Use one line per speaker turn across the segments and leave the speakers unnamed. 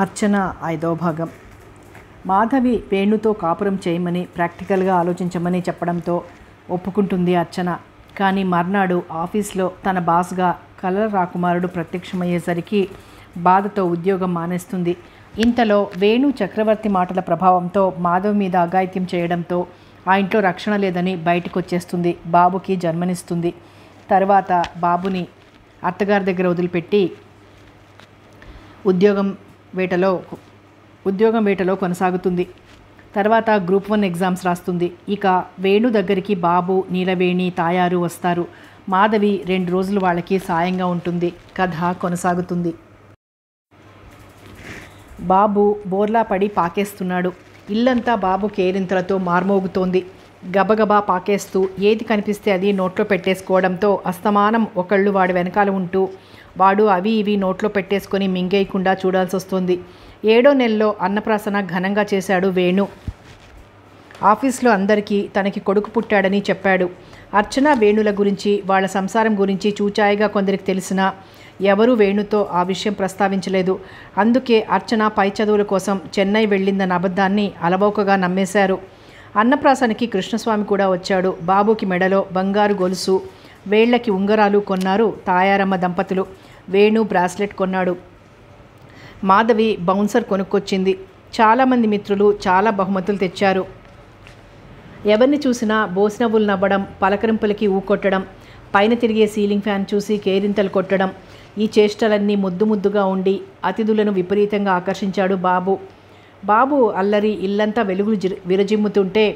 అర్చన ఐదో భాగం మాధవి వేణుతో కాపురం చేయమని ప్రాక్టికల్గా ఆలోచించమని చెప్పడంతో ఒప్పుకుంటుంది అర్చన కానీ మర్నాడు ఆఫీస్లో తన బాస్గా కలల రాకుమారుడు ప్రత్యక్షమయ్యేసరికి బాధతో ఉద్యోగం మానేస్తుంది ఇంతలో వేణు చక్రవర్తి మాటల ప్రభావంతో మాధవి మీద అఘాయిత్యం చేయడంతో ఆ ఇంట్లో రక్షణ లేదని బయటకు వచ్చేస్తుంది బాబుకి జన్మనిస్తుంది తర్వాత బాబుని అత్తగారి దగ్గర వదిలిపెట్టి ఉద్యోగం వేటలో ఉద్యోగం వేటలో కొనసాగుతుంది తర్వాత గ్రూప్ వన్ ఎగ్జామ్స్ రాస్తుంది ఇక వేణు దగ్గరికి బాబు నీలవేణి తాయారు వస్తారు మాధవి రెండు రోజులు వాళ్ళకి సాయంగా ఉంటుంది కథ కొనసాగుతుంది బాబు బోర్లా పడి పాకేస్తున్నాడు ఇల్లంతా బాబు కేరింతలతో మార్మోగుతోంది గబగబా పాకేస్తూ ఏది కనిపిస్తే అది నోట్లో పెట్టేసుకోవడంతో అస్తమానం ఒకళ్ళు వాడి వెనకాల ఉంటూ వాడు అవి ఇవి నోట్లో పెట్టేసుకొని మింగేయకుండా చూడాల్సి వస్తుంది ఏడో నెలలో అన్నప్రాసన ఘనంగా చేశాడు వేణు ఆఫీస్లో అందరికీ తనకి కొడుకు పుట్టాడని చెప్పాడు అర్చన వేణుల గురించి వాళ్ళ సంసారం గురించి చూచాయిగా కొందరికి తెలిసినా ఎవరూ వేణుతో ఆ విషయం ప్రస్తావించలేదు అందుకే అర్చన పై చదువుల కోసం చెన్నై వెళ్ళిందన్న అబద్ధాన్ని అలవోకగా నమ్మేశారు అన్నప్రాసనకి కృష్ణస్వామి కూడా వచ్చాడు బాబుకి మెడలో బంగారు గొలుసు వేళ్లకి ఉంగరాలు కొన్నారు తాయారమ్మ దంపతులు వేణు బ్రాస్లెట్ కొన్నాడు మాధవి బౌన్సర్ కొనుక్కొచ్చింది చాలామంది మిత్రులు చాలా బహుమతులు తెచ్చారు ఎవరిని చూసినా బోసినవులు నవ్వడం పలకరింపులకి ఊకొట్టడం పైన తిరిగే సీలింగ్ ఫ్యాన్ చూసి కేరింతలు కొట్టడం ఈ చేష్టలన్నీ ముద్దు ముద్దుగా ఉండి అతిథులను విపరీతంగా ఆకర్షించాడు బాబు బాబు అల్లరి ఇల్లంతా వెలుగులు విరజిమ్ముతుంటే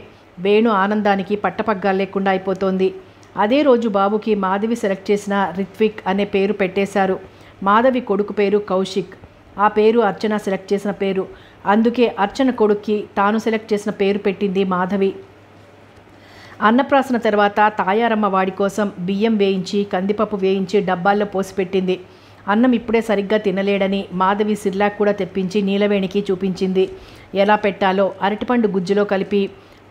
వేణు ఆనందానికి పట్టపగ్గాలు లేకుండా అయిపోతోంది అదే రోజు బాబుకి మాధవి సెలెక్ట్ చేసిన రిత్విక్ అనే పేరు పెట్టేశారు మాధవి కొడుకు పేరు కౌశిక్ ఆ పేరు అర్చన సెలెక్ట్ చేసిన పేరు అందుకే అర్చన కొడుక్కి తాను సెలెక్ట్ చేసిన పేరు పెట్టింది మాధవి అన్నప్రాసన తర్వాత తాయారమ్మ వాడి కోసం బియ్యం వేయించి కందిపప్పు వేయించి డబ్బాల్లో పోసిపెట్టింది అన్నం ఇప్పుడే సరిగ్గా తినలేడని మాధవి సిర్లాక్ కూడా తెప్పించి నీలవేణికి చూపించింది ఎలా పెట్టాలో అరటిపండు గుజ్జులో కలిపి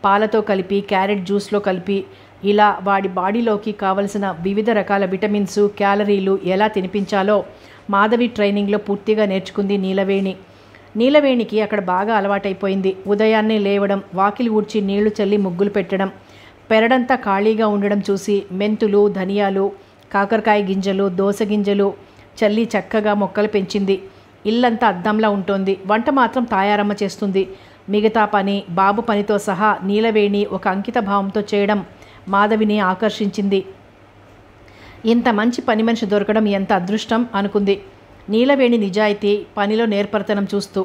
పాలతో కలిపి క్యారెట్ జ్యూస్లో కలిపి ఇలా వాడి బాడీలోకి కావలసిన వివిధ రకాల విటమిన్స్ క్యాలరీలు ఎలా తినిపించాలో మాధవి ట్రైనింగ్లో పూర్తిగా నేర్చుకుంది నీలవేణి నీలవేణికి అక్కడ బాగా అలవాటైపోయింది ఉదయాన్నే లేవడం వాకిలి ఊడ్చి నీళ్లు చల్లి ముగ్గులు పెట్టడం పెరడంతా ఖాళీగా ఉండడం చూసి మెంతులు ధనియాలు కాకరకాయ గింజలు దోస గింజలు చల్లి చక్కగా మొక్కలు పెంచింది ఇల్లంతా అద్దంలా ఉంటుంది వంట మాత్రం తాయారమ్మ చేస్తుంది మిగతా పని బాబు పనితో సహా నీలవేణి ఒక అంకిత భావంతో చేయడం మాధవిని ఆకర్షించింది ఇంత మంచి పని మనిషి దొరకడం ఎంత అదృష్టం అనుకుంది నీలవేణి నిజాయితీ పనిలో నేర్పరతనం చూస్తూ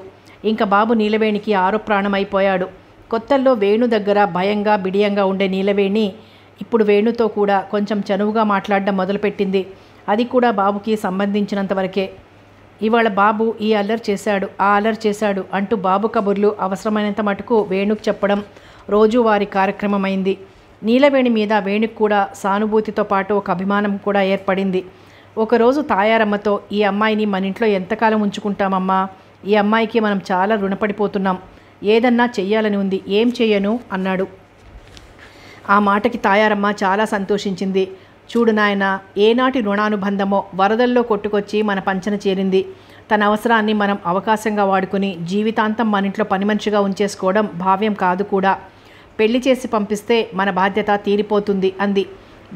ఇంకా బాబు నీలవేణికి ఆరో ప్రాణమైపోయాడు కొత్తల్లో వేణు దగ్గర భయంగా బిడియంగా ఉండే నీలవేణి ఇప్పుడు వేణుతో కూడా కొంచెం చనువుగా మాట్లాడడం మొదలుపెట్టింది అది కూడా బాబుకి సంబంధించినంతవరకే ఇవాళ బాబు ఈ అల్లరి చేశాడు ఆ అల్లరి చేశాడు అంటూ బాబు కబుర్లు అవసరమైనంత మటుకు వేణుకు చెప్పడం రోజువారీ కార్యక్రమమైంది నీలవేణి మీద వేణికి కూడా సానుభూతితో పాటు ఒక అభిమానం కూడా ఏర్పడింది ఒకరోజు తాయారమ్మతో ఈ అమ్మాయిని మన ఇంట్లో ఎంతకాలం ఉంచుకుంటామమ్మా ఈ అమ్మాయికి మనం చాలా రుణపడిపోతున్నాం ఏదన్నా చెయ్యాలని ఉంది ఏం చేయను అన్నాడు ఆ మాటకి తాయారమ్మ చాలా సంతోషించింది చూడు నాయన ఏనాటి రుణానుబంధమో వరదల్లో కొట్టుకొచ్చి మన పంచన చేరింది తన అవసరాన్ని మనం అవకాశంగా వాడుకుని జీవితాంతం మన ఇంట్లో పని మనిషిగా ఉంచేసుకోవడం భావ్యం కాదు కూడా పెళ్లి చేసి పంపిస్తే మన బాధ్యత తీరిపోతుంది అంది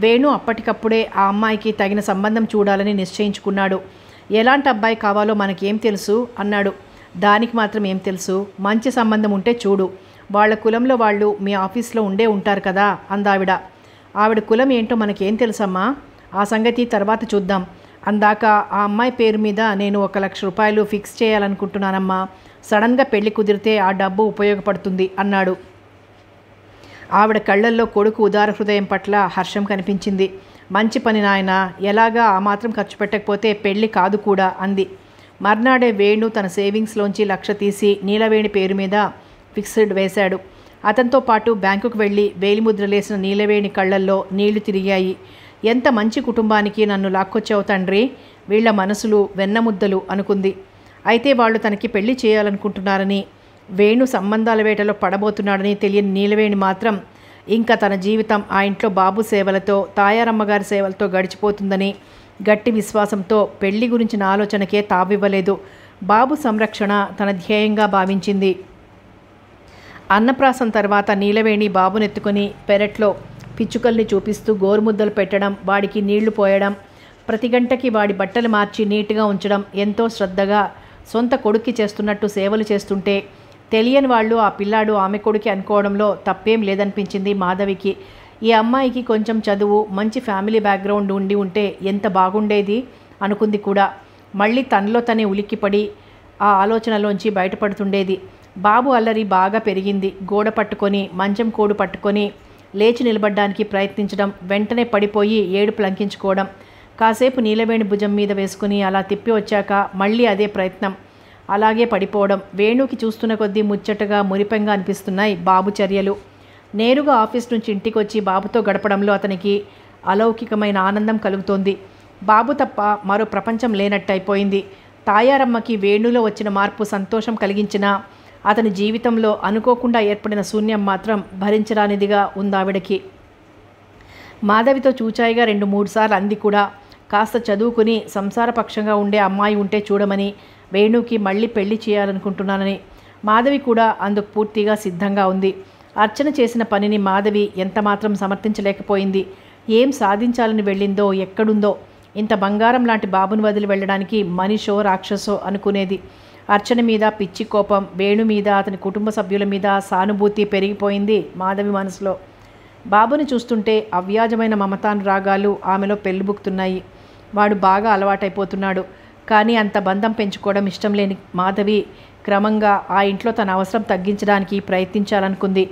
వేణు అప్పటికప్పుడే ఆ అమ్మాయికి తగిన సంబంధం చూడాలని నిశ్చయించుకున్నాడు ఎలాంటి అబ్బాయి కావాలో మనకేం తెలుసు అన్నాడు దానికి మాత్రం ఏం తెలుసు మంచి సంబంధం ఉంటే చూడు వాళ్ళ కులంలో వాళ్ళు మీ ఆఫీస్లో ఉండే ఉంటారు కదా అందావిడ ఆవిడ కులం ఏంటో మనకేం తెలుసమ్మా ఆ సంగతి తర్వాత చూద్దాం అందాక ఆ అమ్మాయి పేరు మీద నేను ఒక లక్ష రూపాయలు ఫిక్స్ చేయాలనుకుంటున్నానమ్మా సడన్గా పెళ్లి కుదిరితే ఆ డబ్బు ఉపయోగపడుతుంది అన్నాడు ఆవిడ కళ్ళల్లో కొడుకు ఉదార హృదయం పట్ల హర్షం కనిపించింది మంచి పని నాయన ఎలాగా ఆ మాత్రం ఖర్చు పెట్టకపోతే పెళ్ళి కాదు కూడా అంది మర్నాడే వేణు తన సేవింగ్స్లోంచి లక్ష తీసి నీలవేణి పేరు మీద ఫిక్స్డ్ వేశాడు అతనితో పాటు బ్యాంకుకు వెళ్ళి వేలిముద్రలేసిన నీలవేణి కళ్ళల్లో నీళ్లు తిరిగాయి ఎంత మంచి కుటుంబానికి నన్ను లాక్కొచ్చావు తండ్రి వీళ్ల మనసులు వెన్నముద్దలు అనుకుంది అయితే వాళ్ళు తనకి పెళ్లి చేయాలనుకుంటున్నారని వేణు సంబంధాల వేటలో పడబోతున్నాడని తెలియని నీలవేణి మాత్రం ఇంకా తన జీవితం ఆ ఇంట్లో బాబు సేవలతో తాయారమ్మగారి సేవలతో గడిచిపోతుందని గట్టి విశ్వాసంతో పెళ్లి గురించిన ఆలోచనకే తావివ్వలేదు బాబు సంరక్షణ తన ధ్యేయంగా భావించింది అన్నప్రాసం తర్వాత నీలవేణి బాబునెత్తుకుని పెరట్లో పిచ్చుకల్ని చూపిస్తూ గోరుముద్దలు పెట్టడం వాడికి నీళ్లు పోయడం ప్రతి గంటకి వాడి బట్టలు మార్చి నీట్గా ఉంచడం ఎంతో శ్రద్ధగా సొంత కొడుక్కి చేస్తున్నట్టు సేవలు చేస్తుంటే తెలియని వాళ్ళు ఆ పిల్లాడు ఆమె కొడుకు అనుకోవడంలో తప్పేం లేదనిపించింది మాధవికి ఈ అమ్మాయికి కొంచెం చదువు మంచి ఫ్యామిలీ బ్యాక్గ్రౌండ్ ఉండి ఉంటే ఎంత బాగుండేది అనుకుంది కూడా మళ్ళీ తనలో తనే ఉలిక్కిపడి ఆ ఆలోచనలోంచి బయటపడుతుండేది బాబు అల్లరి బాగా పెరిగింది గోడ పట్టుకొని మంచం కోడు పట్టుకొని లేచి నిలబడ్డానికి ప్రయత్నించడం వెంటనే పడిపోయి ఏడుపు లంకించుకోవడం కాసేపు నీలవేణి భుజం మీద వేసుకుని అలా తిప్పి వచ్చాక మళ్ళీ అదే ప్రయత్నం అలాగే పడిపోవడం వేణుకి చూస్తున్న కొద్దీ ముచ్చటగా మురిపంగా అనిపిస్తున్నాయి బాబు చర్యలు నేరుగా ఆఫీస్ నుంచి ఇంటికి వచ్చి బాబుతో గడపడంలో అతనికి అలౌకికమైన ఆనందం కలుగుతోంది బాబు తప్ప మరో ప్రపంచం లేనట్టయిపోయింది తాయారమ్మకి వేణులో వచ్చిన మార్పు సంతోషం కలిగించినా అతని జీవితంలో అనుకోకుండా ఏర్పడిన శూన్యం మాత్రం భరించరానిదిగా ఉందావిడకి మాధవితో చూచాయిగా రెండు మూడు సార్లు అంది కూడా కాస్త చదువుకుని సంసారపక్షంగా ఉండే అమ్మాయి ఉంటే చూడమని వేణుకి మళ్ళీ పెళ్లి చేయాలనుకుంటున్నానని మాధవి కూడా అందుకు పూర్తిగా సిద్ధంగా ఉంది అర్చన చేసిన పనిని మాధవి ఎంతమాత్రం సమర్థించలేకపోయింది ఏం సాధించాలని వెళ్ళిందో ఎక్కడుందో ఇంత బంగారం లాంటి బాబును వదిలి వెళ్ళడానికి మనిషో రాక్షసో అనుకునేది అర్చన మీద పిచ్చి కోపం వేణు మీద అతని కుటుంబ సభ్యుల మీద సానుభూతి పెరిగిపోయింది మాధవి మనసులో బాబుని చూస్తుంటే అవ్యాజమైన మమతాను రాగాలు ఆమెలో పెళ్ళిబుక్కుతున్నాయి వాడు బాగా అలవాటైపోతున్నాడు కానీ అంత బంధం పెంచుకోవడం ఇష్టం లేని మాధవి క్రమంగా ఆ ఇంట్లో తన అవసరం తగ్గించడానికి ప్రయత్నించాలనుకుంది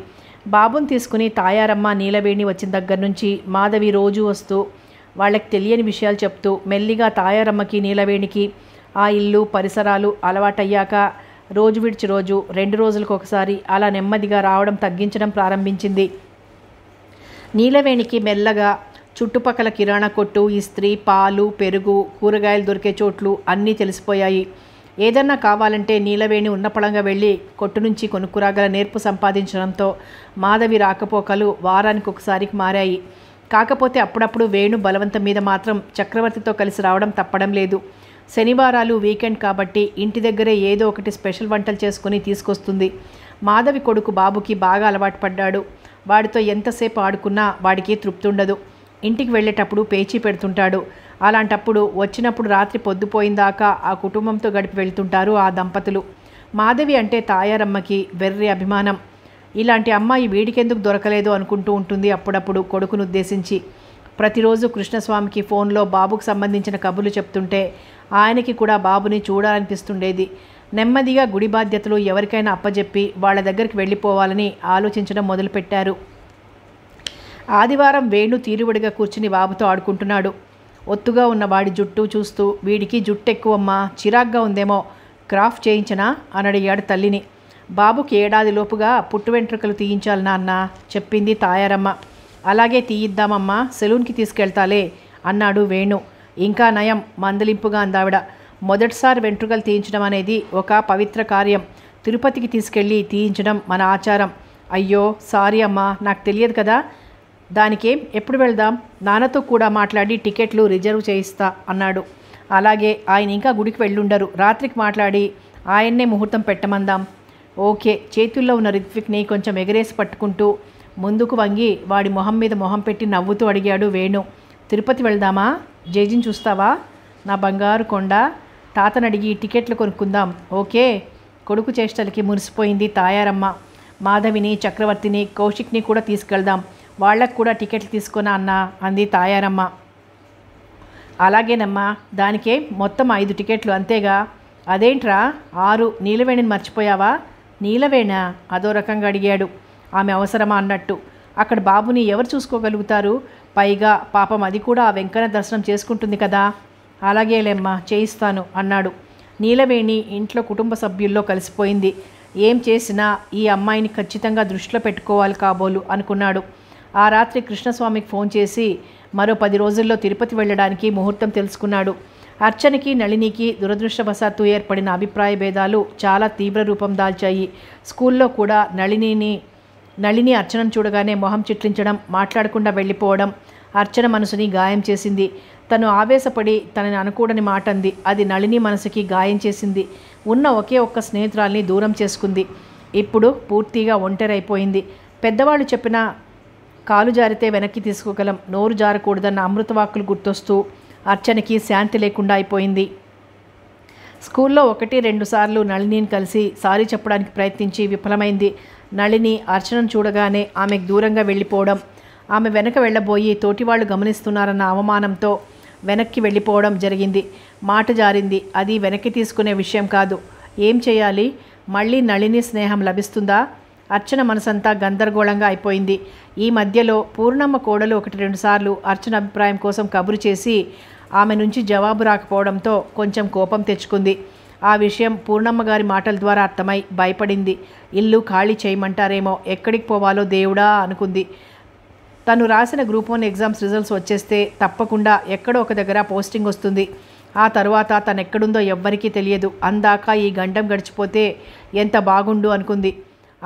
బాబుని తీసుకుని తాయారమ్మ నీలవేణి వచ్చిన దగ్గర నుంచి మాధవి రోజు వస్తూ వాళ్ళకి తెలియని విషయాలు చెప్తూ మెల్లిగా తాయారమ్మకి నీలవేణికి ఆ ఇల్లు పరిసరాలు అలవాటయ్యాక రోజు విడిచి రోజు రెండు రోజులకు ఒకసారి అలా నెమ్మదిగా రావడం తగ్గించడం ప్రారంభించింది నీలవేణికి మెల్లగా చుట్టుపక్కల కిరాణా కొట్టు ఇస్త్రీ పాలు పెరుగు కూరగాయలు దొరికే చోట్లు అన్నీ తెలిసిపోయాయి ఏదన్నా కావాలంటే నీలవేణి ఉన్నపళంగా వెళ్ళి కొట్టు నుంచి కొనుక్కురాగల నేర్పు సంపాదించడంతో మాధవి రాకపోకలు వారానికి ఒకసారికి మారాయి కాకపోతే అప్పుడప్పుడు వేణు బలవంతం మీద మాత్రం చక్రవర్తితో కలిసి రావడం తప్పడం లేదు శనివారాలు వీకెండ్ కాబట్టి ఇంటి దగ్గరే ఏదో ఒకటి స్పెషల్ వంటలు చేసుకుని తీసుకొస్తుంది మాధవి కొడుకు బాబుకి బాగా అలవాటు పడ్డాడు వాడితో ఎంతసేపు ఆడుకున్నా వాడికి తృప్తి ఉండదు ఇంటికి వెళ్ళేటప్పుడు పేచీ పెడుతుంటాడు అలాంటప్పుడు వచ్చినప్పుడు రాత్రి పొద్దుపోయిందాకా ఆ కుటుంబంతో గడిపి వెళ్తుంటారు ఆ దంపతులు మాధవి అంటే తాయారమ్మకి వెర్రి అభిమానం ఇలాంటి అమ్మాయి వీడికెందుకు దొరకలేదు అనుకుంటూ ఉంటుంది అప్పుడప్పుడు కొడుకును ఉద్దేశించి ప్రతిరోజు కృష్ణస్వామికి ఫోన్లో బాబుకు సంబంధించిన కబుర్లు చెప్తుంటే ఆయనకి కూడా బాబుని చూడాలనిపిస్తుండేది నెమ్మదిగా గుడి బాధ్యతలు ఎవరికైనా అప్పజెప్పి వాళ్ళ దగ్గరికి వెళ్ళిపోవాలని ఆలోచించడం మొదలుపెట్టారు ఆదివారం వేణు తీరువడిగా కూర్చుని బాబుతో ఆడుకుంటున్నాడు ఒత్తుగా ఉన్న వాడి జుట్టు చూస్తూ వీడికి జుట్టు ఎక్కువమ్మా చిరాగ్గా ఉందేమో క్రాఫ్ చేయించనా అని అడిగాడు తల్లిని బాబుకి ఏడాదిలోపుగా పుట్టు వెంట్రుకలు తీయించాలి అన్న చెప్పింది తాయారమ్మ అలాగే తీయిద్దామమ్మా సెలూన్కి తీసుకెళ్తాలే అన్నాడు వేణు ఇంకా నయం మందలింపుగా అందావిడ మొదటిసారి వెంట్రుకలు తీయించడం అనేది ఒక పవిత్ర కార్యం తిరుపతికి తీసుకెళ్ళి తీయించడం మన ఆచారం అయ్యో సారీ అమ్మా నాకు తెలియదు కదా దానికి ఎప్పుడు వెళ్దాం నాన్నతో కూడా మాట్లాడి టికెట్లు రిజర్వ్ చేయిస్తా అన్నాడు అలాగే ఆయన ఇంకా గుడికి వెళ్ళుండరు రాత్రికి మాట్లాడి ఆయన్నే ముహూర్తం పెట్టమందాం ఓకే చేతుల్లో ఉన్న రిత్విక్ని కొంచెం ఎగరేసి పట్టుకుంటూ ముందుకు వంగి వాడి మొహం మీద మొహం పెట్టి నవ్వుతూ అడిగాడు వేణు తిరుపతి వెళ్దామా జేజిని చూస్తావా నా బంగారు కొండ తాతను అడిగి టికెట్లు కొనుక్కుందాం ఓకే కొడుకు చేష్టలకి మురిసిపోయింది తాయారమ్మ మాధవిని చక్రవర్తిని కౌశిక్ని కూడా తీసుకెళ్దాం వాళ్ళకు కూడా టికెట్లు తీసుకున్నా అన్న అంది తాయారమ్మ అలాగేనమ్మా దానికే మొత్తం ఐదు టికెట్లు అంతేగా అదేంట్రా ఆరు నీలవేణిని మర్చిపోయావా నీలవేణ అదో రకంగా అడిగాడు ఆమె అవసరమా అన్నట్టు అక్కడ బాబుని ఎవరు చూసుకోగలుగుతారు పైగా పాపం అది కూడా ఆ వెంకన్న దర్శనం చేసుకుంటుంది కదా అలాగేలేమ్మా చేయిస్తాను అన్నాడు నీలవేణి ఇంట్లో కుటుంబ సభ్యుల్లో కలిసిపోయింది ఏం చేసినా ఈ అమ్మాయిని ఖచ్చితంగా దృష్టిలో పెట్టుకోవాలి కాబోలు అనుకున్నాడు ఆ రాత్రి కృష్ణస్వామికి ఫోన్ చేసి మరో పది రోజుల్లో తిరుపతి వెళ్ళడానికి ముహూర్తం తెలుసుకున్నాడు అర్చనకి నళినికి దురదృష్టవశాత్తు ఏర్పడిన అభిప్రాయ భేదాలు చాలా తీవ్ర రూపం దాల్చాయి స్కూల్లో కూడా నళినిని నళిని అర్చనను చూడగానే మొహం చిట్లించడం మాట్లాడకుండా వెళ్ళిపోవడం అర్చన మనసుని గాయం చేసింది తను ఆవేశపడి తనని అనుకూడని మాట అంది అది నళిని మనసుకి గాయం చేసింది ఉన్న ఒకే ఒక్క స్నేహితురాల్ని దూరం చేసుకుంది ఇప్పుడు పూర్తిగా అయిపోయింది పెద్దవాళ్ళు చెప్పిన కాలు జారితే వెనక్కి తీసుకోగలం నోరు జారకూడదన్న అమృతవాక్కులు గుర్తొస్తూ అర్చనకి శాంతి లేకుండా అయిపోయింది స్కూల్లో ఒకటి రెండు సార్లు నళినిని కలిసి సారీ చెప్పడానికి ప్రయత్నించి విఫలమైంది నళిని అర్చనను చూడగానే ఆమెకు దూరంగా వెళ్ళిపోవడం ఆమె వెనక వెళ్ళబోయి తోటివాళ్ళు గమనిస్తున్నారన్న అవమానంతో వెనక్కి వెళ్ళిపోవడం జరిగింది మాట జారింది అది వెనక్కి తీసుకునే విషయం కాదు ఏం చేయాలి మళ్ళీ నళిని స్నేహం లభిస్తుందా అర్చన మనసంతా గందరగోళంగా అయిపోయింది ఈ మధ్యలో పూర్ణమ్మ కోడలు ఒకటి రెండుసార్లు అర్చన అభిప్రాయం కోసం కబురు చేసి ఆమె నుంచి జవాబు రాకపోవడంతో కొంచెం కోపం తెచ్చుకుంది ఆ విషయం పూర్ణమ్మ గారి మాటల ద్వారా అర్థమై భయపడింది ఇల్లు ఖాళీ చేయమంటారేమో ఎక్కడికి పోవాలో దేవుడా అనుకుంది తను రాసిన గ్రూప్ వన్ ఎగ్జామ్స్ రిజల్ట్స్ వచ్చేస్తే తప్పకుండా ఎక్కడో ఒక దగ్గర పోస్టింగ్ వస్తుంది ఆ తర్వాత తనెక్కడుందో ఎవ్వరికీ తెలియదు అందాక ఈ గండం గడిచిపోతే ఎంత బాగుండు అనుకుంది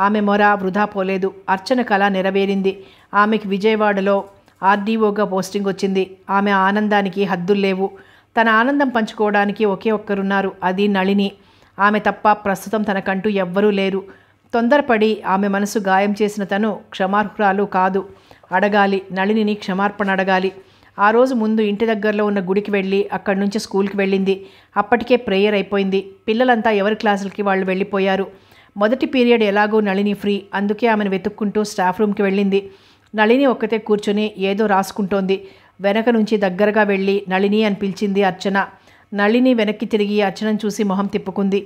ఆమె మొర వృధా పోలేదు అర్చన కళ నెరవేరింది ఆమెకి విజయవాడలో ఆర్డీఓగా పోస్టింగ్ వచ్చింది ఆమె ఆనందానికి హద్దులు లేవు తన ఆనందం పంచుకోవడానికి ఒకే ఒక్కరున్నారు అది నళిని ఆమె తప్ప ప్రస్తుతం తనకంటూ ఎవ్వరూ లేరు తొందరపడి ఆమె మనసు గాయం చేసిన తను క్షమార్హురాలు కాదు అడగాలి నళినిని క్షమార్పణ అడగాలి ఆ రోజు ముందు ఇంటి దగ్గరలో ఉన్న గుడికి వెళ్ళి అక్కడి నుంచి స్కూల్కి వెళ్ళింది అప్పటికే ప్రేయర్ అయిపోయింది పిల్లలంతా ఎవరి క్లాసులకి వాళ్ళు వెళ్ళిపోయారు మొదటి పీరియడ్ ఎలాగో నళిని ఫ్రీ అందుకే ఆమెను వెతుక్కుంటూ స్టాఫ్ రూమ్కి వెళ్ళింది నళిని ఒక్కతే కూర్చొని ఏదో రాసుకుంటోంది వెనక నుంచి దగ్గరగా వెళ్ళి నళిని అని పిలిచింది అర్చన నళిని వెనక్కి తిరిగి అర్చనను చూసి మొహం తిప్పుకుంది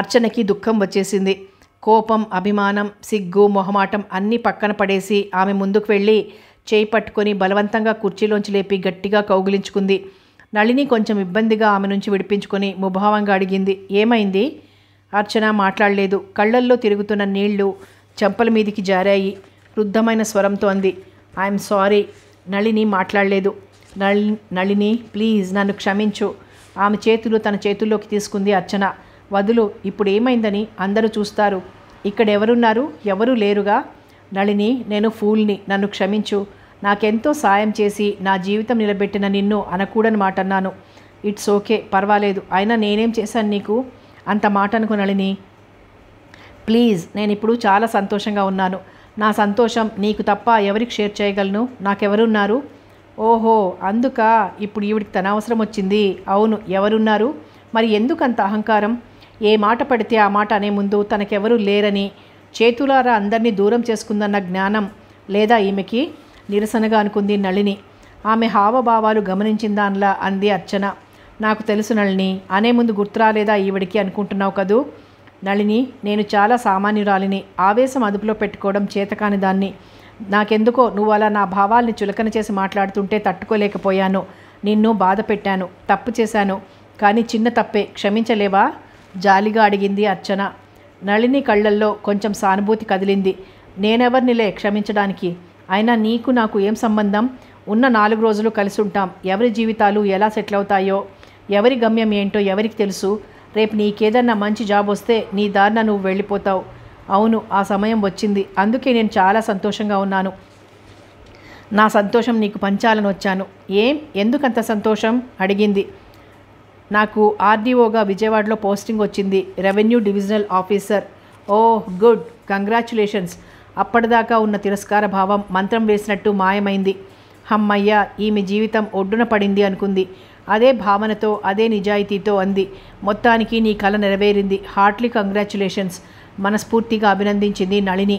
అర్చనకి దుఃఖం వచ్చేసింది కోపం అభిమానం సిగ్గు మొహమాటం అన్నీ పక్కన పడేసి ఆమె ముందుకు వెళ్ళి చేయి పట్టుకొని బలవంతంగా కుర్చీలోంచి లేపి గట్టిగా కౌగిలించుకుంది నళిని కొంచెం ఇబ్బందిగా ఆమె నుంచి విడిపించుకొని ముభావంగా అడిగింది ఏమైంది అర్చన మాట్లాడలేదు కళ్ళల్లో తిరుగుతున్న నీళ్లు చెంపల మీదికి జారాయి రుద్ధమైన స్వరంతో అంది ఐఎమ్ సారీ నళిని మాట్లాడలేదు నళి నళిని ప్లీజ్ నన్ను క్షమించు ఆమె చేతులు తన చేతుల్లోకి తీసుకుంది అర్చన వదులు ఇప్పుడు ఏమైందని అందరూ చూస్తారు ఇక్కడ ఎవరున్నారు ఎవరూ లేరుగా నళిని నేను ఫూల్ని నన్ను క్షమించు నాకెంతో సాయం చేసి నా జీవితం నిలబెట్టిన నిన్ను అనకూడని మాట అన్నాను ఇట్స్ ఓకే పర్వాలేదు అయినా నేనేం చేశాను నీకు అంత మాట అనుకు నళిని ప్లీజ్ నేను ఇప్పుడు చాలా సంతోషంగా ఉన్నాను నా సంతోషం నీకు తప్ప ఎవరికి షేర్ చేయగలను నాకెవరున్నారు ఓహో అందుక ఇప్పుడు ఈవిడికి తన అవసరం వచ్చింది అవును ఎవరున్నారు మరి ఎందుకంత అహంకారం ఏ మాట పడితే ఆ మాట అనే ముందు తనకెవరూ లేరని చేతులారా అందరినీ దూరం చేసుకుందన్న జ్ఞానం లేదా ఈమెకి నిరసనగా అనుకుంది నళిని ఆమె హావభావాలు గమనించిందాన్లా అంది అర్చన నాకు తెలుసు నళిని అనే ముందు గుర్తురాలేదా ఈవిడికి అనుకుంటున్నావు కదూ నళిని నేను చాలా సామాన్యురాలిని ఆవేశం అదుపులో పెట్టుకోవడం చేతకాని దాన్ని నాకెందుకో నువ్వు అలా నా భావాల్ని చులకన చేసి మాట్లాడుతుంటే తట్టుకోలేకపోయాను నిన్ను బాధ పెట్టాను తప్పు చేశాను కానీ చిన్న తప్పే క్షమించలేవా జాలిగా అడిగింది అర్చన నళిని కళ్ళల్లో కొంచెం సానుభూతి కదిలింది నేనెవర్నిలే క్షమించడానికి అయినా నీకు నాకు ఏం సంబంధం ఉన్న నాలుగు రోజులు కలిసి ఉంటాం ఎవరి జీవితాలు ఎలా సెటిల్ అవుతాయో ఎవరి గమ్యం ఏంటో ఎవరికి తెలుసు రేపు నీకేదన్నా మంచి జాబ్ వస్తే నీ దారిన నువ్వు వెళ్ళిపోతావు అవును ఆ సమయం వచ్చింది అందుకే నేను చాలా సంతోషంగా ఉన్నాను నా సంతోషం నీకు పంచాలని వచ్చాను ఏం ఎందుకంత సంతోషం అడిగింది నాకు ఆర్డీఓగా విజయవాడలో పోస్టింగ్ వచ్చింది revenue divisional officer oh good congratulations అప్పటిదాకా ఉన్న తిరస్కార భావం మంత్రం వేసినట్టు మాయమైంది హమ్మయ్య ఈమె జీవితం ఒడ్డున పడింది అనుకుంది అదే భావనతో అదే నిజాయితీతో అంది మొత్తానికి నీ కళ నెరవేరింది హార్ట్లీ కంగ్రాచులేషన్స్ మనస్ఫూర్తిగా అభినందించింది Nalini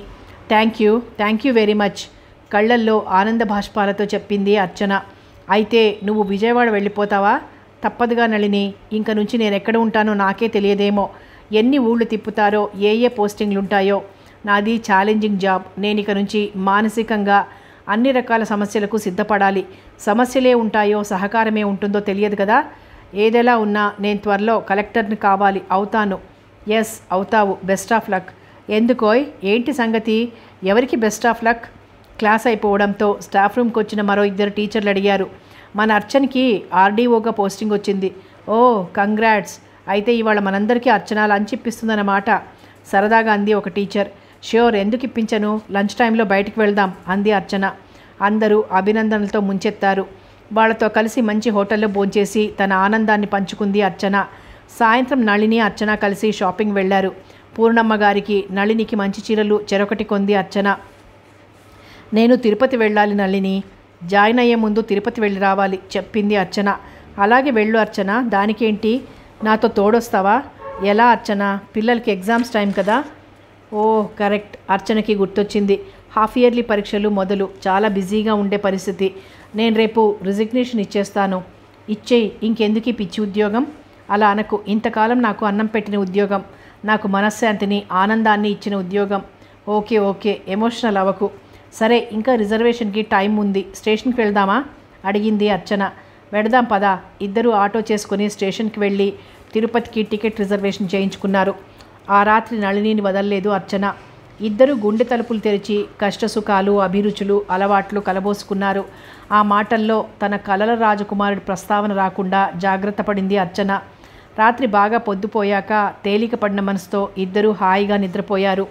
thank you thank you very much కళ్ళల్లో ఆనంద భాష్పాలతో చెప్పింది అర్చన అయితే నువ్వు విజయవాడ వెళ్ళిపోతావా తప్పదుగా నళిని ఇంక నుంచి నేను ఎక్కడ ఉంటానో నాకే తెలియదేమో ఎన్ని ఊళ్ళు తిప్పుతారో ఏ ఏ పోస్టింగ్లు ఉంటాయో నాది ఛాలెంజింగ్ జాబ్ నేను ఇక నుంచి మానసికంగా అన్ని రకాల సమస్యలకు సిద్ధపడాలి సమస్యలే ఉంటాయో సహకారమే ఉంటుందో తెలియదు కదా ఏదెలా ఉన్నా నేను త్వరలో కలెక్టర్ని కావాలి అవుతాను ఎస్ అవుతావు బెస్ట్ ఆఫ్ లక్ ఎందుకోయ్ ఏంటి సంగతి ఎవరికి బెస్ట్ ఆఫ్ లక్ క్లాస్ అయిపోవడంతో స్టాఫ్ రూమ్కి వచ్చిన మరో ఇద్దరు టీచర్లు అడిగారు మన అర్చన్కి ఆర్డీఓగా పోస్టింగ్ వచ్చింది ఓ కంగ్రాట్స్ అయితే ఇవాళ మనందరికీ అర్చనాలు లంచ్ ఇప్పిస్తుందన్నమాట సరదాగా అంది ఒక టీచర్ ష్యూర్ ఎందుకు ఇప్పించను లంచ్ టైంలో బయటకు వెళ్దాం అంది అర్చన అందరూ అభినందనలతో ముంచెత్తారు వాళ్లతో కలిసి మంచి హోటల్లో భోంచేసి తన ఆనందాన్ని పంచుకుంది అర్చన సాయంత్రం నళిని అర్చన కలిసి షాపింగ్ వెళ్లారు పూర్ణమ్మ గారికి నళినికి మంచి చీరలు చెరొకటి కొంది అర్చన నేను తిరుపతి వెళ్ళాలి నళిని జాయిన్ అయ్యే ముందు తిరుపతి వెళ్ళి రావాలి చెప్పింది అర్చన అలాగే వెళ్ళు అర్చన దానికేంటి నాతో తోడొస్తావా ఎలా అర్చన పిల్లలకి ఎగ్జామ్స్ టైం కదా ఓ కరెక్ట్ అర్చనకి గుర్తొచ్చింది హాఫ్ ఇయర్లీ పరీక్షలు మొదలు చాలా బిజీగా ఉండే పరిస్థితి నేను రేపు రిజిగ్నేషన్ ఇచ్చేస్తాను ఇచ్చేయి ఇంకెందుకు పిచ్చి ఉద్యోగం అలా అనకు ఇంతకాలం నాకు అన్నం పెట్టిన ఉద్యోగం నాకు మనశ్శాంతిని ఆనందాన్ని ఇచ్చిన ఉద్యోగం ఓకే ఓకే ఎమోషనల్ అవ్వకు సరే ఇంకా రిజర్వేషన్కి టైం ఉంది స్టేషన్కి వెళ్దామా అడిగింది అర్చన వెడదాం పదా ఇద్దరూ ఆటో చేసుకుని స్టేషన్కి వెళ్ళి తిరుపతికి టికెట్ రిజర్వేషన్ చేయించుకున్నారు ఆ రాత్రి నళినిని వదలలేదు అర్చన ఇద్దరు గుండె తలుపులు తెరిచి కష్టసుఖాలు అభిరుచులు అలవాట్లు కలబోసుకున్నారు ఆ మాటల్లో తన కలల రాజకుమారుడి ప్రస్తావన రాకుండా జాగ్రత్త పడింది అర్చన రాత్రి బాగా పొద్దుపోయాక తేలికపడిన మనసుతో ఇద్దరూ హాయిగా నిద్రపోయారు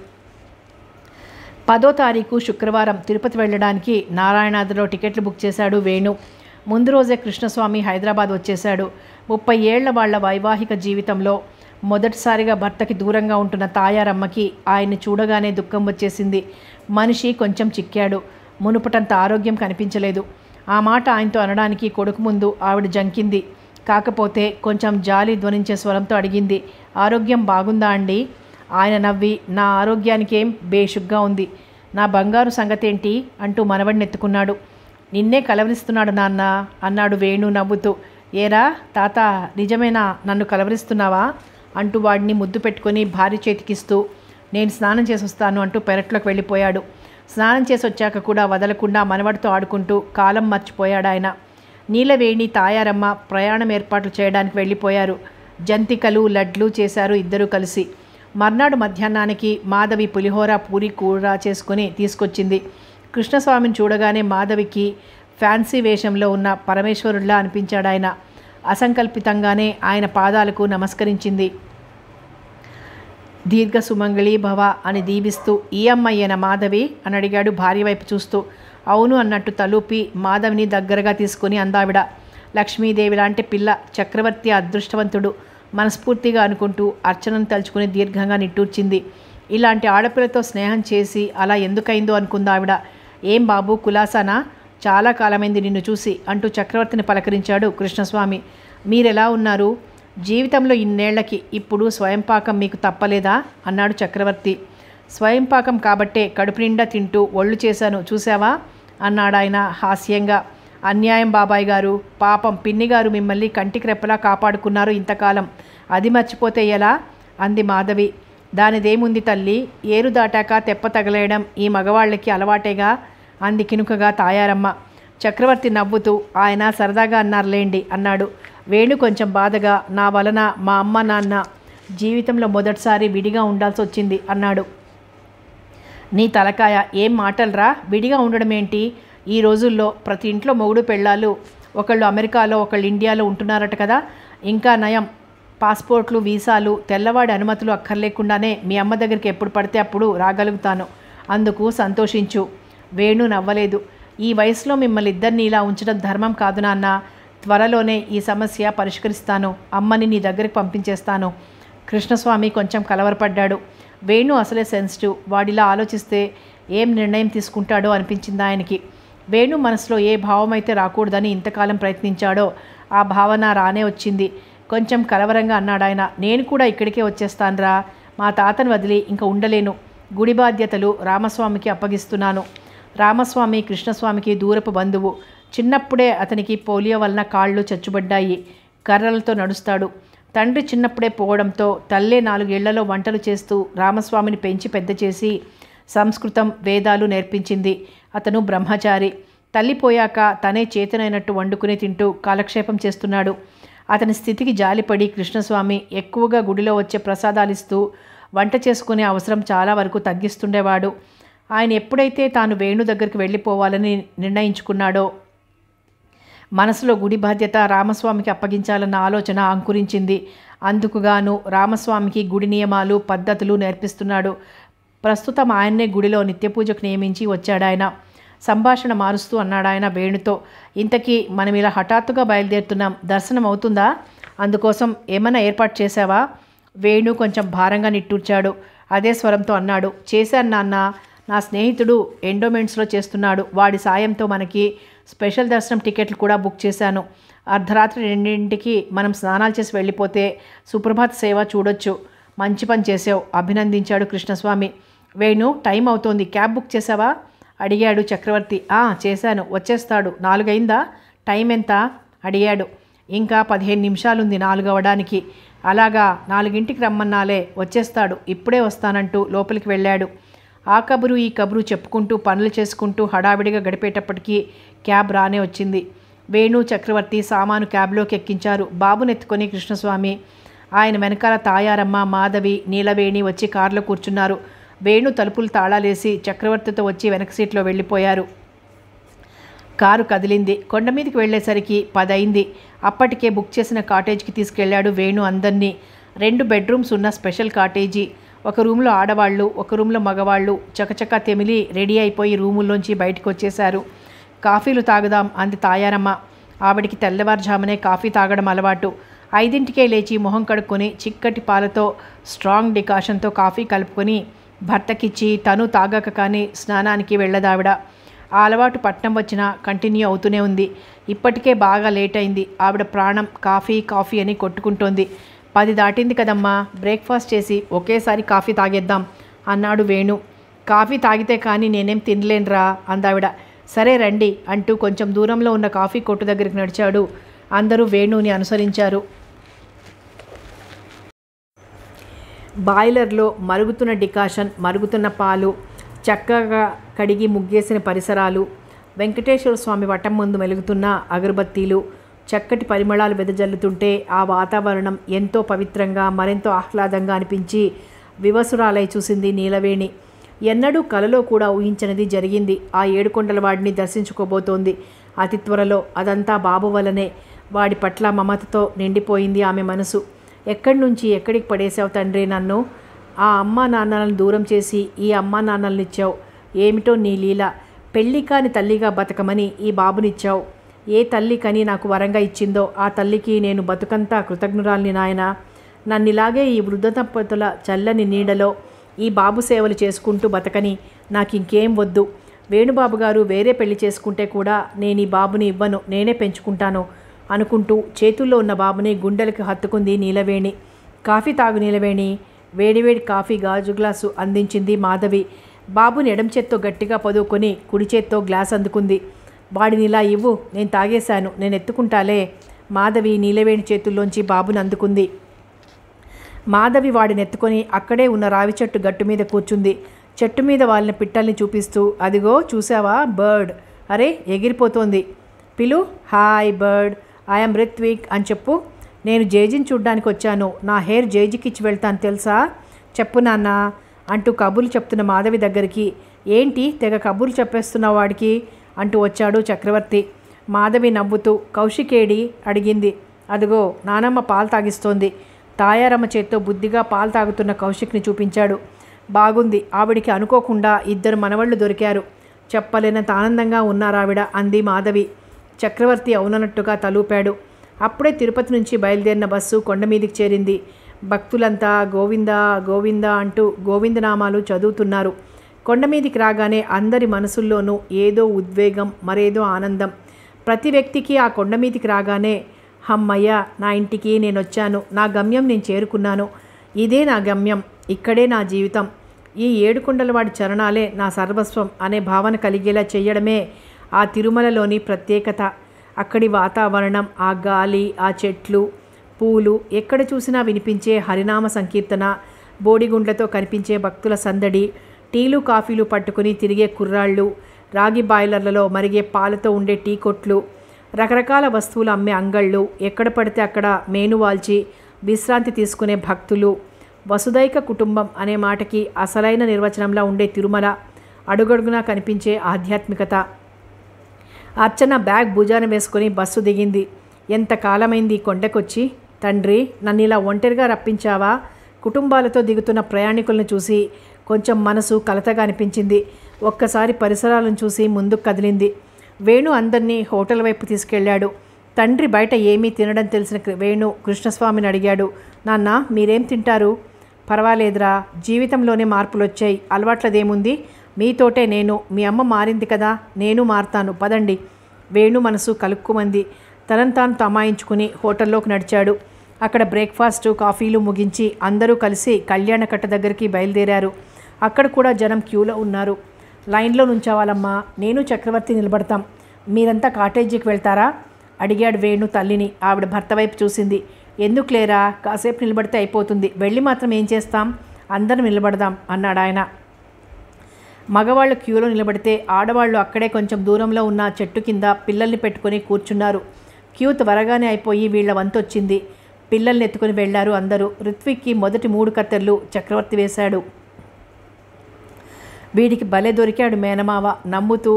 పదో తారీఖు శుక్రవారం తిరుపతి వెళ్ళడానికి నారాయణాద్రిలో టికెట్లు బుక్ చేశాడు వేణు ముందు రోజే కృష్ణస్వామి హైదరాబాద్ వచ్చేశాడు ముప్పై ఏళ్ల వాళ్ల వైవాహిక జీవితంలో మొదటిసారిగా భర్తకి దూరంగా ఉంటున్న తాయారమ్మకి ఆయన్ని చూడగానే దుఃఖం వచ్చేసింది మనిషి కొంచెం చిక్కాడు మునుపటంత ఆరోగ్యం కనిపించలేదు ఆ మాట ఆయనతో అనడానికి కొడుకు ముందు ఆవిడ జంకింది కాకపోతే కొంచెం జాలి ధ్వనించే స్వరంతో అడిగింది ఆరోగ్యం బాగుందా అండి ఆయన నవ్వి నా ఆరోగ్యానికేం బేషుగ్గా ఉంది నా బంగారు సంగతేంటి అంటూ మనవడిని ఎత్తుకున్నాడు నిన్నే కలవరిస్తున్నాడు నాన్న అన్నాడు వేణు నవ్వుతూ ఏరా తాత నిజమేనా నన్ను కలవరిస్తున్నావా అంటూ వాడిని ముద్దు పెట్టుకొని భార్య చేతికిస్తూ నేను స్నానం చేసి వస్తాను అంటూ పెరట్లోకి వెళ్ళిపోయాడు స్నానం చేసి వచ్చాక కూడా వదలకుండా మనవడితో ఆడుకుంటూ కాలం మర్చిపోయాడు ఆయన నీలవేణి తాయారమ్మ ప్రయాణం ఏర్పాట్లు చేయడానికి వెళ్ళిపోయారు జంతికలు లడ్లు చేశారు ఇద్దరూ కలిసి మర్నాడు మధ్యాహ్నానికి మాధవి పులిహోర పూరి కూర చేసుకుని తీసుకొచ్చింది కృష్ణస్వామిని చూడగానే మాధవికి ఫ్యాన్సీ వేషంలో ఉన్న పరమేశ్వరుడిలా అనిపించాడు ఆయన అసంకల్పితంగానే ఆయన పాదాలకు నమస్కరించింది దీర్ఘ సుమంగళి భవ అని దీవిస్తూ ఈ అమ్మయ్యన మాధవి అని అడిగాడు భార్య వైపు చూస్తూ అవును అన్నట్టు తలూపి మాధవిని దగ్గరగా తీసుకుని అందావిడ లక్ష్మీదేవి లాంటి పిల్ల చక్రవర్తి అదృష్టవంతుడు మనస్ఫూర్తిగా అనుకుంటూ అర్చనను తలుచుకుని దీర్ఘంగా నిట్టూర్చింది ఇలాంటి ఆడపిల్లతో స్నేహం చేసి అలా ఎందుకైందో అనుకుందావిడ ఏం బాబు కులాసానా చాలా కాలమైంది నిన్ను చూసి అంటూ చక్రవర్తిని పలకరించాడు కృష్ణస్వామి మీరెలా ఉన్నారు జీవితంలో ఇన్నేళ్లకి ఇప్పుడు స్వయంపాకం మీకు తప్పలేదా అన్నాడు చక్రవర్తి స్వయంపాకం కాబట్టే కడుపు నిండా తింటూ ఒళ్ళు చేశాను చూసావా అన్నాడాయన హాస్యంగా అన్యాయం బాబాయ్ గారు పాపం పిన్ని గారు మిమ్మల్ని కంటికి రెప్పలా కాపాడుకున్నారు ఇంతకాలం అది మర్చిపోతే ఎలా అంది మాధవి దానిదేముంది తల్లి ఏరు దాటాక తెప్ప తగలేయడం ఈ మగవాళ్ళకి అలవాటేగా అంది కినుకగా తాయారమ్మ చక్రవర్తి నవ్వుతూ ఆయన సరదాగా అన్నారులేండి అన్నాడు వేణు కొంచెం బాధగా నా వలన మా అమ్మ నాన్న జీవితంలో మొదటిసారి విడిగా ఉండాల్సి వచ్చింది అన్నాడు నీ తలకాయ ఏం మాటలరా విడిగా ఉండడం ఏంటి ఈ రోజుల్లో ప్రతి ఇంట్లో మొగుడు పెళ్ళాలు ఒకళ్ళు అమెరికాలో ఒకళ్ళు ఇండియాలో ఉంటున్నారట కదా ఇంకా నయం పాస్పోర్ట్లు వీసాలు తెల్లవాడి అనుమతులు అక్కర్లేకుండానే మీ అమ్మ దగ్గరికి ఎప్పుడు పడితే అప్పుడు రాగలుగుతాను అందుకు సంతోషించు వేణు నవ్వలేదు ఈ వయసులో మిమ్మల్ని ఇద్దరిని ఇలా ఉంచడం ధర్మం కాదు నాన్న త్వరలోనే ఈ సమస్య పరిష్కరిస్తాను అమ్మని నీ దగ్గరికి పంపించేస్తాను కృష్ణస్వామి కొంచెం కలవరపడ్డాడు వేణు అసలే సెన్సిటివ్ వాడిలా ఆలోచిస్తే ఏం నిర్ణయం తీసుకుంటాడో అనిపించింది ఆయనకి వేణు మనసులో ఏ భావం అయితే రాకూడదని ఇంతకాలం ప్రయత్నించాడో ఆ భావన రానే వచ్చింది కొంచెం కలవరంగా అన్నాడు ఆయన నేను కూడా ఇక్కడికే వచ్చేస్తానురా మా తాతను వదిలి ఇంకా ఉండలేను గుడి బాధ్యతలు రామస్వామికి అప్పగిస్తున్నాను రామస్వామి కృష్ణస్వామికి దూరపు బంధువు చిన్నప్పుడే అతనికి పోలియో వలన కాళ్ళు చచ్చుబడ్డాయి కర్రలతో నడుస్తాడు తండ్రి చిన్నప్పుడే పోవడంతో తల్లే నాలుగేళ్లలో వంటలు చేస్తూ రామస్వామిని పెంచి పెద్ద చేసి సంస్కృతం వేదాలు నేర్పించింది అతను బ్రహ్మచారి తల్లిపోయాక తనే చేతనైనట్టు వండుకుని తింటూ కాలక్షేపం చేస్తున్నాడు అతని స్థితికి జాలిపడి కృష్ణస్వామి ఎక్కువగా గుడిలో వచ్చే ప్రసాదాలిస్తూ వంట చేసుకునే అవసరం చాలా వరకు తగ్గిస్తుండేవాడు ఆయన ఎప్పుడైతే తాను వేణు దగ్గరికి వెళ్ళిపోవాలని నిర్ణయించుకున్నాడో మనసులో గుడి బాధ్యత రామస్వామికి అప్పగించాలన్న ఆలోచన అంకురించింది అందుకుగాను రామస్వామికి గుడి నియమాలు పద్ధతులు నేర్పిస్తున్నాడు ప్రస్తుతం ఆయన్నే గుడిలో నిత్యపూజకు నియమించి వచ్చాడాయన సంభాషణ మారుస్తూ అన్నాడాయన వేణుతో ఇంతకీ మనం ఇలా హఠాత్తుగా బయలుదేరుతున్నాం దర్శనం అవుతుందా అందుకోసం ఏమైనా ఏర్పాటు చేశావా వేణు కొంచెం భారంగా నిట్టూర్చాడు అదే స్వరంతో అన్నాడు చేశాను నాన్న నా స్నేహితుడు ఎండోమెంట్స్లో చేస్తున్నాడు వాడి సాయంతో మనకి స్పెషల్ దర్శనం టికెట్లు కూడా బుక్ చేశాను అర్ధరాత్రి రెండింటికి మనం స్నానాలు చేసి వెళ్ళిపోతే సుప్రభాత్ సేవ చూడొచ్చు మంచి పని చేసావు అభినందించాడు కృష్ణస్వామి వేణు టైం అవుతోంది క్యాబ్ బుక్ చేసావా అడిగాడు చక్రవర్తి ఆ చేశాను వచ్చేస్తాడు నాలుగైందా టైం ఎంత అడిగాడు ఇంకా పదిహేను నిమిషాలుంది నాలుగు అవడానికి అలాగా నాలుగింటికి రమ్మన్నాలే వచ్చేస్తాడు ఇప్పుడే వస్తానంటూ లోపలికి వెళ్ళాడు ఆ కబురు ఈ కబురు చెప్పుకుంటూ పనులు చేసుకుంటూ హడావిడిగా గడిపేటప్పటికీ క్యాబ్ రానే వచ్చింది వేణు చక్రవర్తి సామాను క్యాబ్లోకి ఎక్కించారు బాబునెత్తుకొని కృష్ణస్వామి ఆయన వెనకాల తాయారమ్మ మాధవి నీలవేణి వచ్చి కారులో కూర్చున్నారు వేణు తలుపులు తాళాలేసి చక్రవర్తితో వచ్చి వెనక సీట్లో వెళ్ళిపోయారు కారు కదిలింది కొండ మీదకి వెళ్ళేసరికి పదైంది అప్పటికే బుక్ చేసిన కాటేజ్కి తీసుకెళ్లాడు వేణు అందరినీ రెండు బెడ్రూమ్స్ ఉన్న స్పెషల్ కాటేజీ ఒక రూమ్లో ఆడవాళ్ళు ఒక రూమ్లో మగవాళ్ళు చకచక తెమిలి రెడీ అయిపోయి రూముల్లోంచి బయటకు వచ్చేశారు కాఫీలు తాగుదాం అంది తాయారమ్మ ఆవిడికి తెల్లవారుజామునే కాఫీ తాగడం అలవాటు ఐదింటికే లేచి మొహం కడుక్కొని చిక్కటి పాలతో స్ట్రాంగ్ డికాషన్తో కాఫీ కలుపుకొని భర్తకిచ్చి తను తాగక కానీ స్నానానికి వెళ్ళదావిడ ఆ అలవాటు పట్నం వచ్చినా కంటిన్యూ అవుతూనే ఉంది ఇప్పటికే బాగా లేట్ అయింది ఆవిడ ప్రాణం కాఫీ కాఫీ అని కొట్టుకుంటోంది పది దాటింది కదమ్మా బ్రేక్ఫాస్ట్ చేసి ఒకేసారి కాఫీ తాగేద్దాం అన్నాడు వేణు కాఫీ తాగితే కానీ నేనేం తినలేనురా అందావిడ సరే రండి అంటూ కొంచెం దూరంలో ఉన్న కాఫీ కొట్టు దగ్గరికి నడిచాడు అందరూ వేణుని అనుసరించారు బాయిలర్లో మరుగుతున్న డికాషన్ మరుగుతున్న పాలు చక్కగా కడిగి ముగ్గేసిన పరిసరాలు వెంకటేశ్వర స్వామి వటం ముందు మెలుగుతున్న అగరబత్తీలు చక్కటి పరిమళాలు వెదజల్లుతుంటే ఆ వాతావరణం ఎంతో పవిత్రంగా మరెంతో ఆహ్లాదంగా అనిపించి వివసురాలై చూసింది నీలవేణి ఎన్నడూ కలలో కూడా ఊహించినది జరిగింది ఆ ఏడుకొండల వాడిని దర్శించుకోబోతోంది అతి త్వరలో అదంతా బాబు వలనే వాడి పట్ల మమతతో నిండిపోయింది ఆమె మనసు ఎక్కడి నుంచి ఎక్కడికి పడేశావు తండ్రి నన్ను ఆ అమ్మా నాన్నలను దూరం చేసి ఈ అమ్మా నాన్నలనిచ్చావు ఏమిటో నీ లీల పెళ్ళి కాని తల్లిగా బతకమని ఈ బాబునిచ్చావు ఏ తల్లి కని నాకు వరంగా ఇచ్చిందో ఆ తల్లికి నేను బతుకంతా కృతజ్ఞురాల్ని నాయన నన్నిలాగే ఈ వృద్ధ దంపతుల చల్లని నీడలో ఈ బాబు సేవలు చేసుకుంటూ బతకని నాకు ఇంకేం వద్దు వేణుబాబు గారు వేరే పెళ్లి చేసుకుంటే కూడా నేను ఈ బాబుని ఇవ్వను నేనే పెంచుకుంటాను అనుకుంటూ చేతుల్లో ఉన్న బాబుని గుండెలకు హత్తుకుంది నీలవేణి కాఫీ తాగు నీలవేణి వేడివేడి కాఫీ గాజు గ్లాసు అందించింది మాధవి బాబుని ఎడం చేత్తో గట్టిగా పదువుకొని కుడి చేత్తో గ్లాస్ అందుకుంది వాడిని ఇలా ఇవ్వు నేను తాగేశాను నేను ఎత్తుకుంటాలే మాధవి నీలవేణి చేతుల్లోంచి బాబుని అందుకుంది మాధవి వాడిని ఎత్తుకొని అక్కడే ఉన్న రావి చెట్టు గట్టు మీద కూర్చుంది చెట్టు మీద వాళ్ళని పిట్టల్ని చూపిస్తూ అదిగో చూసావా బర్డ్ అరే ఎగిరిపోతోంది పిలు హాయ్ బర్డ్ ఐఎమ్ రిత్విక్ అని చెప్పు నేను జేజిని చూడ్డానికి వచ్చాను నా హెయిర్ జేజికి ఇచ్చి వెళ్తాను తెలుసా చెప్పు నాన్న అంటూ కబుర్లు చెప్తున్న మాధవి దగ్గరికి ఏంటి తెగ కబుర్లు చెప్పేస్తున్న వాడికి అంటూ వచ్చాడు చక్రవర్తి మాధవి నవ్వుతూ కౌశికేడి అడిగింది అదిగో నానమ్మ పాలు తాగిస్తోంది తాయారమ్మ చేత్తో బుద్ధిగా పాలు తాగుతున్న కౌశిక్ని చూపించాడు బాగుంది ఆవిడికి అనుకోకుండా ఇద్దరు మనవళ్ళు దొరికారు చెప్పలేనంత ఆనందంగా ఉన్నారావిడ అంది మాధవి చక్రవర్తి అవునన్నట్టుగా తలూపాడు అప్పుడే తిరుపతి నుంచి బయలుదేరిన బస్సు కొండ మీదికి చేరింది భక్తులంతా గోవిందా గోవిందా అంటూ గోవిందనామాలు చదువుతున్నారు కొండ మీదికి రాగానే అందరి మనసుల్లోనూ ఏదో ఉద్వేగం మరేదో ఆనందం ప్రతి వ్యక్తికి ఆ కొండమీదికి రాగానే హమ్మయ్య నా ఇంటికి నేను వచ్చాను నా గమ్యం నేను చేరుకున్నాను ఇదే నా గమ్యం ఇక్కడే నా జీవితం ఈ ఏడుకొండలవాడి చరణాలే నా సర్వస్వం అనే భావన కలిగేలా చేయడమే ఆ తిరుమలలోని ప్రత్యేకత అక్కడి వాతావరణం ఆ గాలి ఆ చెట్లు పూలు ఎక్కడ చూసినా వినిపించే హరినామ సంకీర్తన బోడిగుండ్లతో కనిపించే భక్తుల సందడి టీలు కాఫీలు పట్టుకుని తిరిగే కుర్రాళ్ళు రాగి బాయిలర్లలో మరిగే పాలతో ఉండే టీ కొట్లు రకరకాల వస్తువులు అమ్మే అంగళ్ళు ఎక్కడ పడితే అక్కడ మేనువాల్చి విశ్రాంతి తీసుకునే భక్తులు వసుదైక కుటుంబం అనే మాటకి అసలైన నిర్వచనంలా ఉండే తిరుమల అడుగడుగునా కనిపించే ఆధ్యాత్మికత అర్చన బ్యాగ్ భుజాన వేసుకుని బస్సు దిగింది ఎంతకాలమైంది కొండకొచ్చి తండ్రి నన్ను ఇలా ఒంటరిగా రప్పించావా కుటుంబాలతో దిగుతున్న ప్రయాణికులను చూసి కొంచెం మనసు కలతగా అనిపించింది ఒక్కసారి పరిసరాలను చూసి ముందుకు కదిలింది వేణు అందరినీ హోటల్ వైపు తీసుకెళ్లాడు తండ్రి బయట ఏమీ తినడం తెలిసిన వేణు కృష్ణస్వామిని అడిగాడు నాన్న మీరేం తింటారు పర్వాలేదురా జీవితంలోనే మార్పులు వచ్చాయి అలవాట్లదేముంది మీతోటే నేను మీ అమ్మ మారింది కదా నేను మారుతాను పదండి వేణు మనసు కలుక్కుమంది తనను తాను తమాయించుకుని హోటల్లోకి నడిచాడు అక్కడ బ్రేక్ఫాస్ట్ కాఫీలు ముగించి అందరూ కలిసి కళ్యాణకట్ట దగ్గరికి బయలుదేరారు అక్కడ కూడా జనం క్యూలో ఉన్నారు లైన్లో నుంచావాలమ్మా నేను చక్రవర్తి నిలబడతాం మీరంతా కాటేజీకి వెళ్తారా అడిగాడు వేణు తల్లిని ఆవిడ భర్త వైపు చూసింది ఎందుకు లేరా కాసేపు నిలబడితే అయిపోతుంది వెళ్ళి మాత్రం ఏం చేస్తాం అందరం నిలబడదాం అన్నాడు ఆయన మగవాళ్ళు క్యూలో నిలబడితే ఆడవాళ్ళు అక్కడే కొంచెం దూరంలో ఉన్న చెట్టు కింద పిల్లల్ని పెట్టుకొని కూర్చున్నారు క్యూ త్వరగానే అయిపోయి వీళ్ళ వంతొచ్చింది పిల్లల్ని ఎత్తుకుని వెళ్లారు అందరూ రుత్విక్కి మొదటి మూడు కత్తెర్లు చక్రవర్తి వేశాడు వీడికి భలే దొరికాడు మేనమావ నమ్ముతూ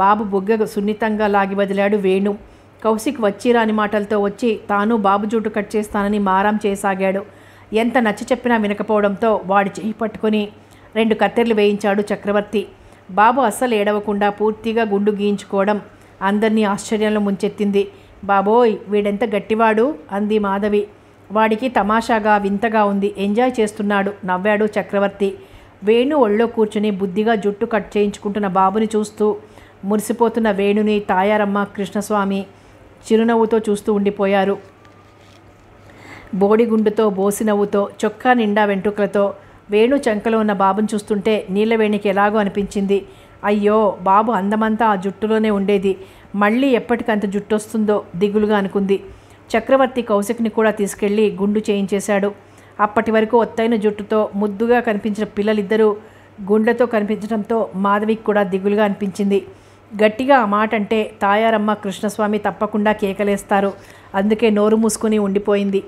బాబు బుగ్గ సున్నితంగా లాగి వదిలాడు వేణు కౌశిక్ వచ్చిరాని మాటలతో వచ్చి తాను బాబు జుట్టు కట్ చేస్తానని మారాం చేయసాగాడు ఎంత నచ్చ చెప్పినా వినకపోవడంతో వాడి చేయి పట్టుకొని రెండు కత్తెర్లు వేయించాడు చక్రవర్తి బాబు అస్సలు ఏడవకుండా పూర్తిగా గుండు గీయించుకోవడం అందరినీ ఆశ్చర్యంలో ముంచెత్తింది బాబోయ్ వీడెంత గట్టివాడు అంది మాధవి వాడికి తమాషాగా వింతగా ఉంది ఎంజాయ్ చేస్తున్నాడు నవ్వాడు చక్రవర్తి వేణు ఒళ్ళో కూర్చుని బుద్ధిగా జుట్టు కట్ చేయించుకుంటున్న బాబుని చూస్తూ మురిసిపోతున్న వేణుని తాయారమ్మ కృష్ణస్వామి చిరునవ్వుతో చూస్తూ ఉండిపోయారు బోడిగుండుతో బోసినవ్వుతో చొక్కా నిండా వెంట్రుకలతో వేణు చంకలో ఉన్న బాబుని చూస్తుంటే నీళ్ళవేణికి ఎలాగో అనిపించింది అయ్యో బాబు అందమంతా ఆ జుట్టులోనే ఉండేది మళ్ళీ ఎప్పటికంత జుట్టు వస్తుందో దిగులుగా అనుకుంది చక్రవర్తి కౌశిక్ని కూడా తీసుకెళ్ళి గుండు చేయించేశాడు అప్పటి వరకు ఒత్తైన జుట్టుతో ముద్దుగా కనిపించిన పిల్లలిద్దరూ గుండెతో కనిపించడంతో మాధవికి కూడా దిగులుగా అనిపించింది గట్టిగా ఆ మాట అంటే తాయారమ్మ కృష్ణస్వామి తప్పకుండా కేకలేస్తారు అందుకే నోరు మూసుకుని ఉండిపోయింది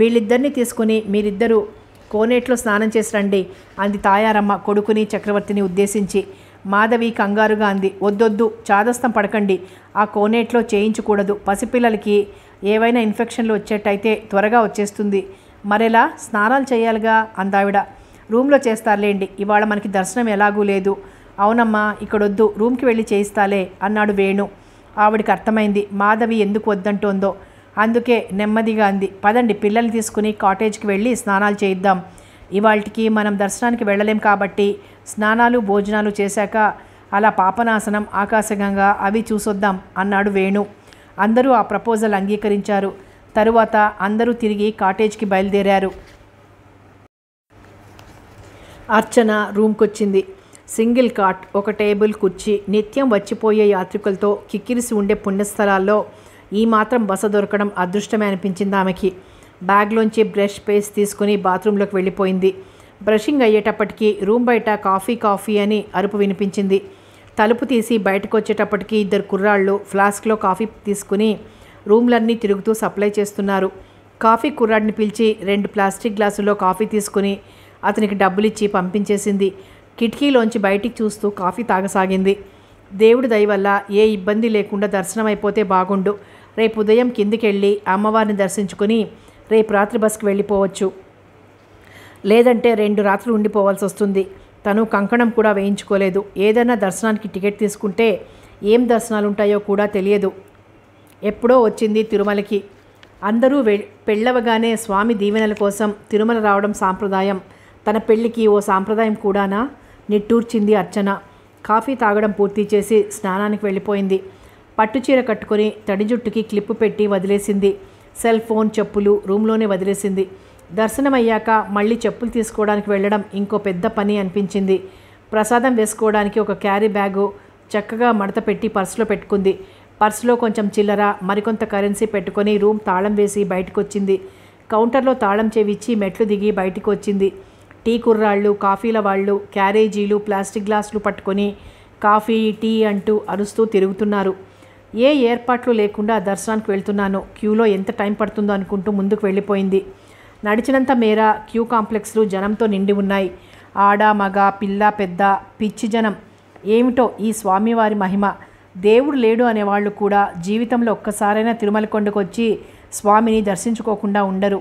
వీళ్ళిద్దరిని తీసుకుని మీరిద్దరూ కోనేట్లో స్నానం చేసి రండి అంది తాయారమ్మ కొడుకుని చక్రవర్తిని ఉద్దేశించి మాధవి కంగారుగా అంది వద్దొద్దు చాదస్తం పడకండి ఆ కోనేట్లో చేయించకూడదు పసిపిల్లలకి ఏవైనా ఇన్ఫెక్షన్లు వచ్చేటైతే త్వరగా వచ్చేస్తుంది మరెలా స్నానాలు చేయాలిగా అందావిడ రూమ్లో చేస్తారులేండి ఇవాళ మనకి దర్శనం ఎలాగూ లేదు అవునమ్మా ఇక్కడొద్దు రూమ్కి వెళ్ళి చేయిస్తాలే అన్నాడు వేణు ఆవిడికి అర్థమైంది మాధవి ఎందుకు వద్దంటోందో అందుకే నెమ్మదిగా అంది పదండి పిల్లల్ని తీసుకుని కాటేజ్కి వెళ్ళి స్నానాలు చేయిద్దాం ఇవాళకి మనం దర్శనానికి వెళ్ళలేం కాబట్టి స్నానాలు భోజనాలు చేశాక అలా పాపనాశనం ఆకాశగంగా అవి చూసొద్దాం అన్నాడు వేణు అందరూ ఆ ప్రపోజల్ అంగీకరించారు తరువాత అందరూ తిరిగి కాటేజ్కి బయలుదేరారు అర్చన రూమ్కొచ్చింది సింగిల్ కాట్ ఒక టేబుల్ కుర్చీ నిత్యం వచ్చిపోయే యాత్రికులతో కిక్కిరిసి ఉండే పుణ్యస్థలాల్లో ఈ మాత్రం బస దొరకడం అదృష్టమే అనిపించింది ఆమెకి బ్యాగ్లోంచి బ్రష్ పేస్ట్ తీసుకుని బాత్రూంలోకి వెళ్ళిపోయింది బ్రషింగ్ అయ్యేటప్పటికీ రూమ్ బయట కాఫీ కాఫీ అని అరుపు వినిపించింది తలుపు తీసి బయటకు వచ్చేటప్పటికీ ఇద్దరు కుర్రాళ్ళు ఫ్లాస్క్లో కాఫీ తీసుకుని రూమ్లన్నీ తిరుగుతూ సప్లై చేస్తున్నారు కాఫీ కుర్రాడిని పిలిచి రెండు ప్లాస్టిక్ గ్లాసుల్లో కాఫీ తీసుకుని అతనికి డబ్బులిచ్చి పంపించేసింది కిటికీలోంచి బయటికి చూస్తూ కాఫీ తాగసాగింది దేవుడి దయవల్ల ఏ ఇబ్బంది లేకుండా దర్శనం అయిపోతే బాగుండు రేపు ఉదయం కిందికెళ్ళి అమ్మవారిని దర్శించుకుని రేపు రాత్రి బస్కి వెళ్ళిపోవచ్చు లేదంటే రెండు రాత్రులు ఉండిపోవాల్సి వస్తుంది తను కంకణం కూడా వేయించుకోలేదు ఏదైనా దర్శనానికి టికెట్ తీసుకుంటే ఏం దర్శనాలు ఉంటాయో కూడా తెలియదు ఎప్పుడో వచ్చింది తిరుమలకి అందరూ పెళ్ళవగానే స్వామి దీవెనల కోసం తిరుమల రావడం సాంప్రదాయం తన పెళ్ళికి ఓ సాంప్రదాయం కూడానా నిట్టూర్చింది అర్చన కాఫీ తాగడం పూర్తి చేసి స్నానానికి వెళ్ళిపోయింది పట్టుచీర కట్టుకొని తడి జుట్టుకి క్లిప్పు పెట్టి వదిలేసింది సెల్ ఫోన్ చెప్పులు రూమ్లోనే వదిలేసింది దర్శనం అయ్యాక మళ్ళీ చెప్పులు తీసుకోవడానికి వెళ్ళడం ఇంకో పెద్ద పని అనిపించింది ప్రసాదం వేసుకోవడానికి ఒక క్యారీ బ్యాగు చక్కగా మడత పెట్టి పర్సులో పెట్టుకుంది పర్సులో కొంచెం చిల్లర మరికొంత కరెన్సీ పెట్టుకొని రూమ్ తాళం వేసి బయటకు వచ్చింది కౌంటర్లో తాళం చేవిచ్చి మెట్లు దిగి బయటకు వచ్చింది టీ కుర్రాళ్ళు కాఫీల వాళ్ళు క్యారేజీలు ప్లాస్టిక్ గ్లాసులు పట్టుకొని కాఫీ టీ అంటూ అరుస్తూ తిరుగుతున్నారు ఏ ఏర్పాట్లు లేకుండా దర్శనానికి వెళ్తున్నాను క్యూలో ఎంత టైం పడుతుందో అనుకుంటూ ముందుకు వెళ్ళిపోయింది నడిచినంత మేర క్యూ కాంప్లెక్స్లు జనంతో నిండి ఉన్నాయి ఆడ మగ పిల్ల పెద్ద పిచ్చి జనం ఏమిటో ఈ స్వామివారి మహిమ దేవుడు లేడు అనేవాళ్ళు కూడా జీవితంలో ఒక్కసారైనా తిరుమల కొండకు వచ్చి స్వామిని దర్శించుకోకుండా ఉండరు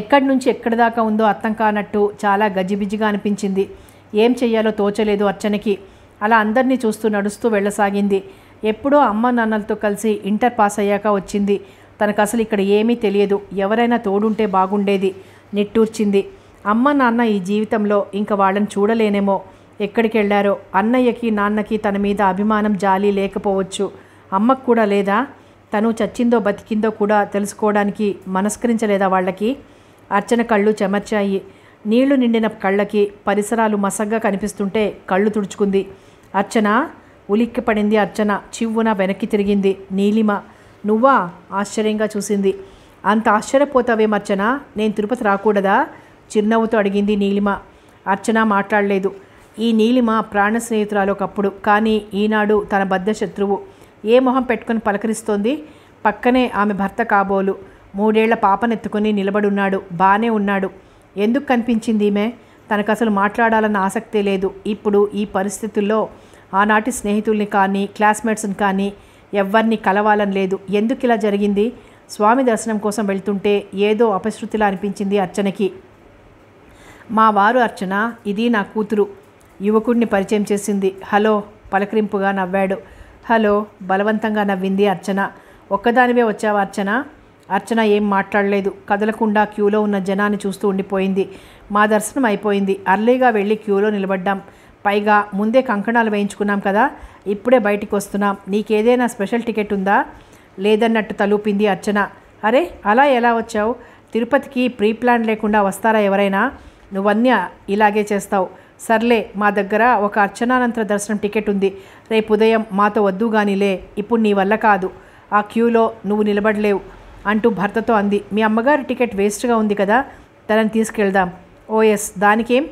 ఎక్కడి నుంచి ఎక్కడి దాకా ఉందో అర్థం కానట్టు చాలా గజిబిజిగా అనిపించింది ఏం చెయ్యాలో తోచలేదు అర్చనకి అలా అందరినీ చూస్తూ నడుస్తూ వెళ్ళసాగింది ఎప్పుడో అమ్మ నాన్నలతో కలిసి ఇంటర్ పాస్ అయ్యాక వచ్చింది తనకు అసలు ఇక్కడ ఏమీ తెలియదు ఎవరైనా తోడుంటే బాగుండేది నిట్టూర్చింది అమ్మ నాన్న ఈ జీవితంలో ఇంకా వాళ్ళని చూడలేనేమో ఎక్కడికి వెళ్ళారో అన్నయ్యకి నాన్నకి తన మీద అభిమానం జాలి లేకపోవచ్చు అమ్మకు కూడా లేదా తను చచ్చిందో బతికిందో కూడా తెలుసుకోవడానికి మనస్కరించలేదా వాళ్ళకి అర్చన కళ్ళు చెమర్చాయి నీళ్లు నిండిన కళ్ళకి పరిసరాలు మసగ్గా కనిపిస్తుంటే కళ్ళు తుడుచుకుంది అర్చన ఉలిక్కిపడింది అర్చన చివ్వున వెనక్కి తిరిగింది నీలిమ నువ్వా ఆశ్చర్యంగా చూసింది అంత ఆశ్చర్యపోతావే అర్చన నేను తిరుపతి రాకూడదా చిరునవ్వుతో అడిగింది నీలిమ అర్చన మాట్లాడలేదు ఈ నీలిమ ప్రాణ స్నేహితురాలు ఒకప్పుడు కానీ ఈనాడు తన బద్ద శత్రువు ఏ మొహం పెట్టుకుని పలకరిస్తోంది పక్కనే ఆమె భర్త కాబోలు మూడేళ్ల పాపనెత్తుకుని నిలబడున్నాడు బానే ఉన్నాడు ఎందుకు కనిపించింది ఈమె తనకు అసలు మాట్లాడాలన్న ఆసక్తే లేదు ఇప్పుడు ఈ పరిస్థితుల్లో ఆనాటి స్నేహితుల్ని కానీ క్లాస్మేట్స్ని కానీ ఎవరిని కలవాలని లేదు ఎందుకు ఇలా జరిగింది స్వామి దర్శనం కోసం వెళ్తుంటే ఏదో అపశృతిలా అనిపించింది అర్చనకి మా వారు అర్చన ఇది నా కూతురు యువకుడిని పరిచయం చేసింది హలో పలకరింపుగా నవ్వాడు హలో బలవంతంగా నవ్వింది అర్చన ఒక్కదానివే వచ్చావు అర్చన అర్చన ఏం మాట్లాడలేదు కదలకుండా క్యూలో ఉన్న జనాన్ని చూస్తూ ఉండిపోయింది మా దర్శనం అయిపోయింది అర్లీగా వెళ్ళి క్యూలో నిలబడ్డాం పైగా ముందే కంకణాలు వేయించుకున్నాం కదా ఇప్పుడే బయటికి వస్తున్నాం నీకేదైనా స్పెషల్ టికెట్ ఉందా లేదన్నట్టు తలూపింది అర్చన అరే అలా ఎలా వచ్చావు తిరుపతికి ప్రీ ప్లాన్ లేకుండా వస్తారా ఎవరైనా నువ్వన్నీ ఇలాగే చేస్తావు సర్లే మా దగ్గర ఒక అర్చనానంతర దర్శనం టికెట్ ఉంది రేపు ఉదయం మాతో వద్దు లే ఇప్పుడు నీ వల్ల కాదు ఆ క్యూలో నువ్వు నిలబడలేవు అంటూ భర్తతో అంది మీ అమ్మగారి టికెట్ వేస్ట్గా ఉంది కదా తనని తీసుకెళ్దాం ఓ ఎస్ దానికేం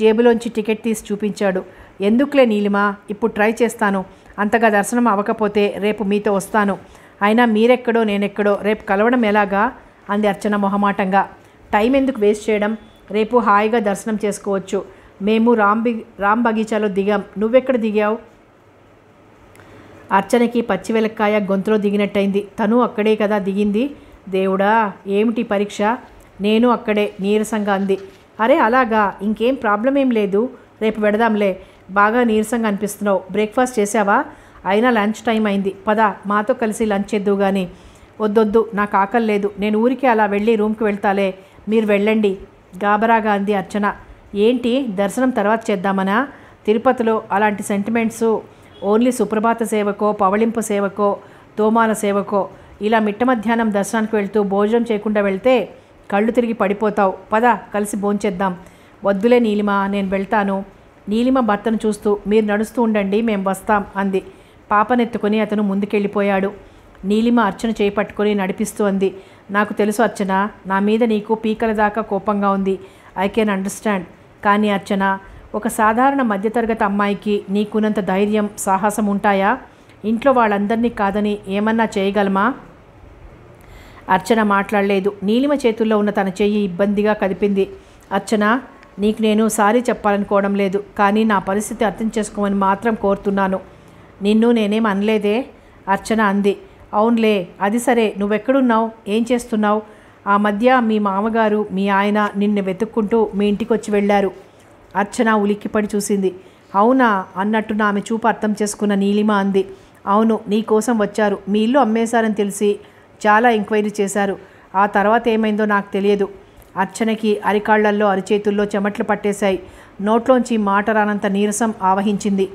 జేబులోంచి టికెట్ తీసి చూపించాడు ఎందుకులే నీలిమా ఇప్పుడు ట్రై చేస్తాను అంతగా దర్శనం అవ్వకపోతే రేపు మీతో వస్తాను అయినా మీరెక్కడో నేనెక్కడో రేపు కలవడం ఎలాగా అంది అర్చన మొహమాటంగా టైం ఎందుకు వేస్ట్ చేయడం రేపు హాయిగా దర్శనం చేసుకోవచ్చు మేము రామ్ బి రామ్ బగీచాలో దిగాం నువ్వెక్కడ దిగావు అర్చనకి పచ్చివెలక్కాయ గొంతులో దిగినట్టయింది తను అక్కడే కదా దిగింది దేవుడా ఏమిటి పరీక్ష నేను అక్కడే నీరసంగా అంది అరే అలాగా ఇంకేం ప్రాబ్లం ఏం లేదు రేపు పెడదాంలే బాగా నీరసంగా అనిపిస్తున్నావు బ్రేక్ఫాస్ట్ చేసావా అయినా లంచ్ టైం అయింది పద మాతో కలిసి లంచ్ చేద్దు కానీ వద్దొద్దు నాకు ఆకలి లేదు నేను ఊరికి అలా వెళ్ళి రూమ్కి వెళ్తాలే మీరు వెళ్ళండి గాబరాగా అంది అర్చన ఏంటి దర్శనం తర్వాత చేద్దామనా తిరుపతిలో అలాంటి సెంటిమెంట్స్ ఓన్లీ సుప్రభాత సేవకో పవళింపు సేవకో తోమాల సేవకో ఇలా మిట్ట మధ్యాహ్నం దర్శనానికి వెళ్తూ భోజనం చేయకుండా వెళ్తే కళ్ళు తిరిగి పడిపోతావు పద కలిసి భోంచేద్దాం వద్దులే నీలిమ నేను వెళ్తాను నీలిమ భర్తను చూస్తూ మీరు నడుస్తూ ఉండండి మేము వస్తాం అంది పాపనెత్తుకొని అతను ముందుకెళ్ళిపోయాడు నీలిమ అర్చన చేపట్టుకొని నడిపిస్తూ అంది నాకు తెలుసు అర్చన నా మీద నీకు పీకల దాకా కోపంగా ఉంది ఐ కెన్ అండర్స్టాండ్ కానీ అర్చన ఒక సాధారణ మధ్యతరగతి అమ్మాయికి నీకున్నంత ధైర్యం సాహసం ఉంటాయా ఇంట్లో వాళ్ళందరినీ కాదని ఏమన్నా చేయగలమా అర్చన మాట్లాడలేదు నీలిమ చేతుల్లో ఉన్న తన చెయ్యి ఇబ్బందిగా కదిపింది అర్చన నీకు నేను సారీ చెప్పాలనుకోవడం లేదు కానీ నా పరిస్థితి అర్థం చేసుకోమని మాత్రం కోరుతున్నాను నిన్ను నేనేం అనలేదే అర్చన అంది అవునులే అది సరే నువ్వెక్కడున్నావు ఏం చేస్తున్నావు ఆ మధ్య మీ మామగారు మీ ఆయన నిన్ను వెతుక్కుంటూ మీ ఇంటికి వచ్చి వెళ్ళారు అర్చన ఉలిక్కిపడి చూసింది అవునా అన్నట్టు నా ఆమె చూపు అర్థం చేసుకున్న నీలిమ అంది అవును నీ కోసం వచ్చారు మీ ఇల్లు అమ్మేశారని తెలిసి చాలా ఎంక్వైరీ చేశారు ఆ తర్వాత ఏమైందో నాకు తెలియదు అర్చనకి అరికాళ్లల్లో అరిచేతుల్లో చెమట్లు పట్టేశాయి నోట్లోంచి మాట రానంత నీరసం ఆవహించింది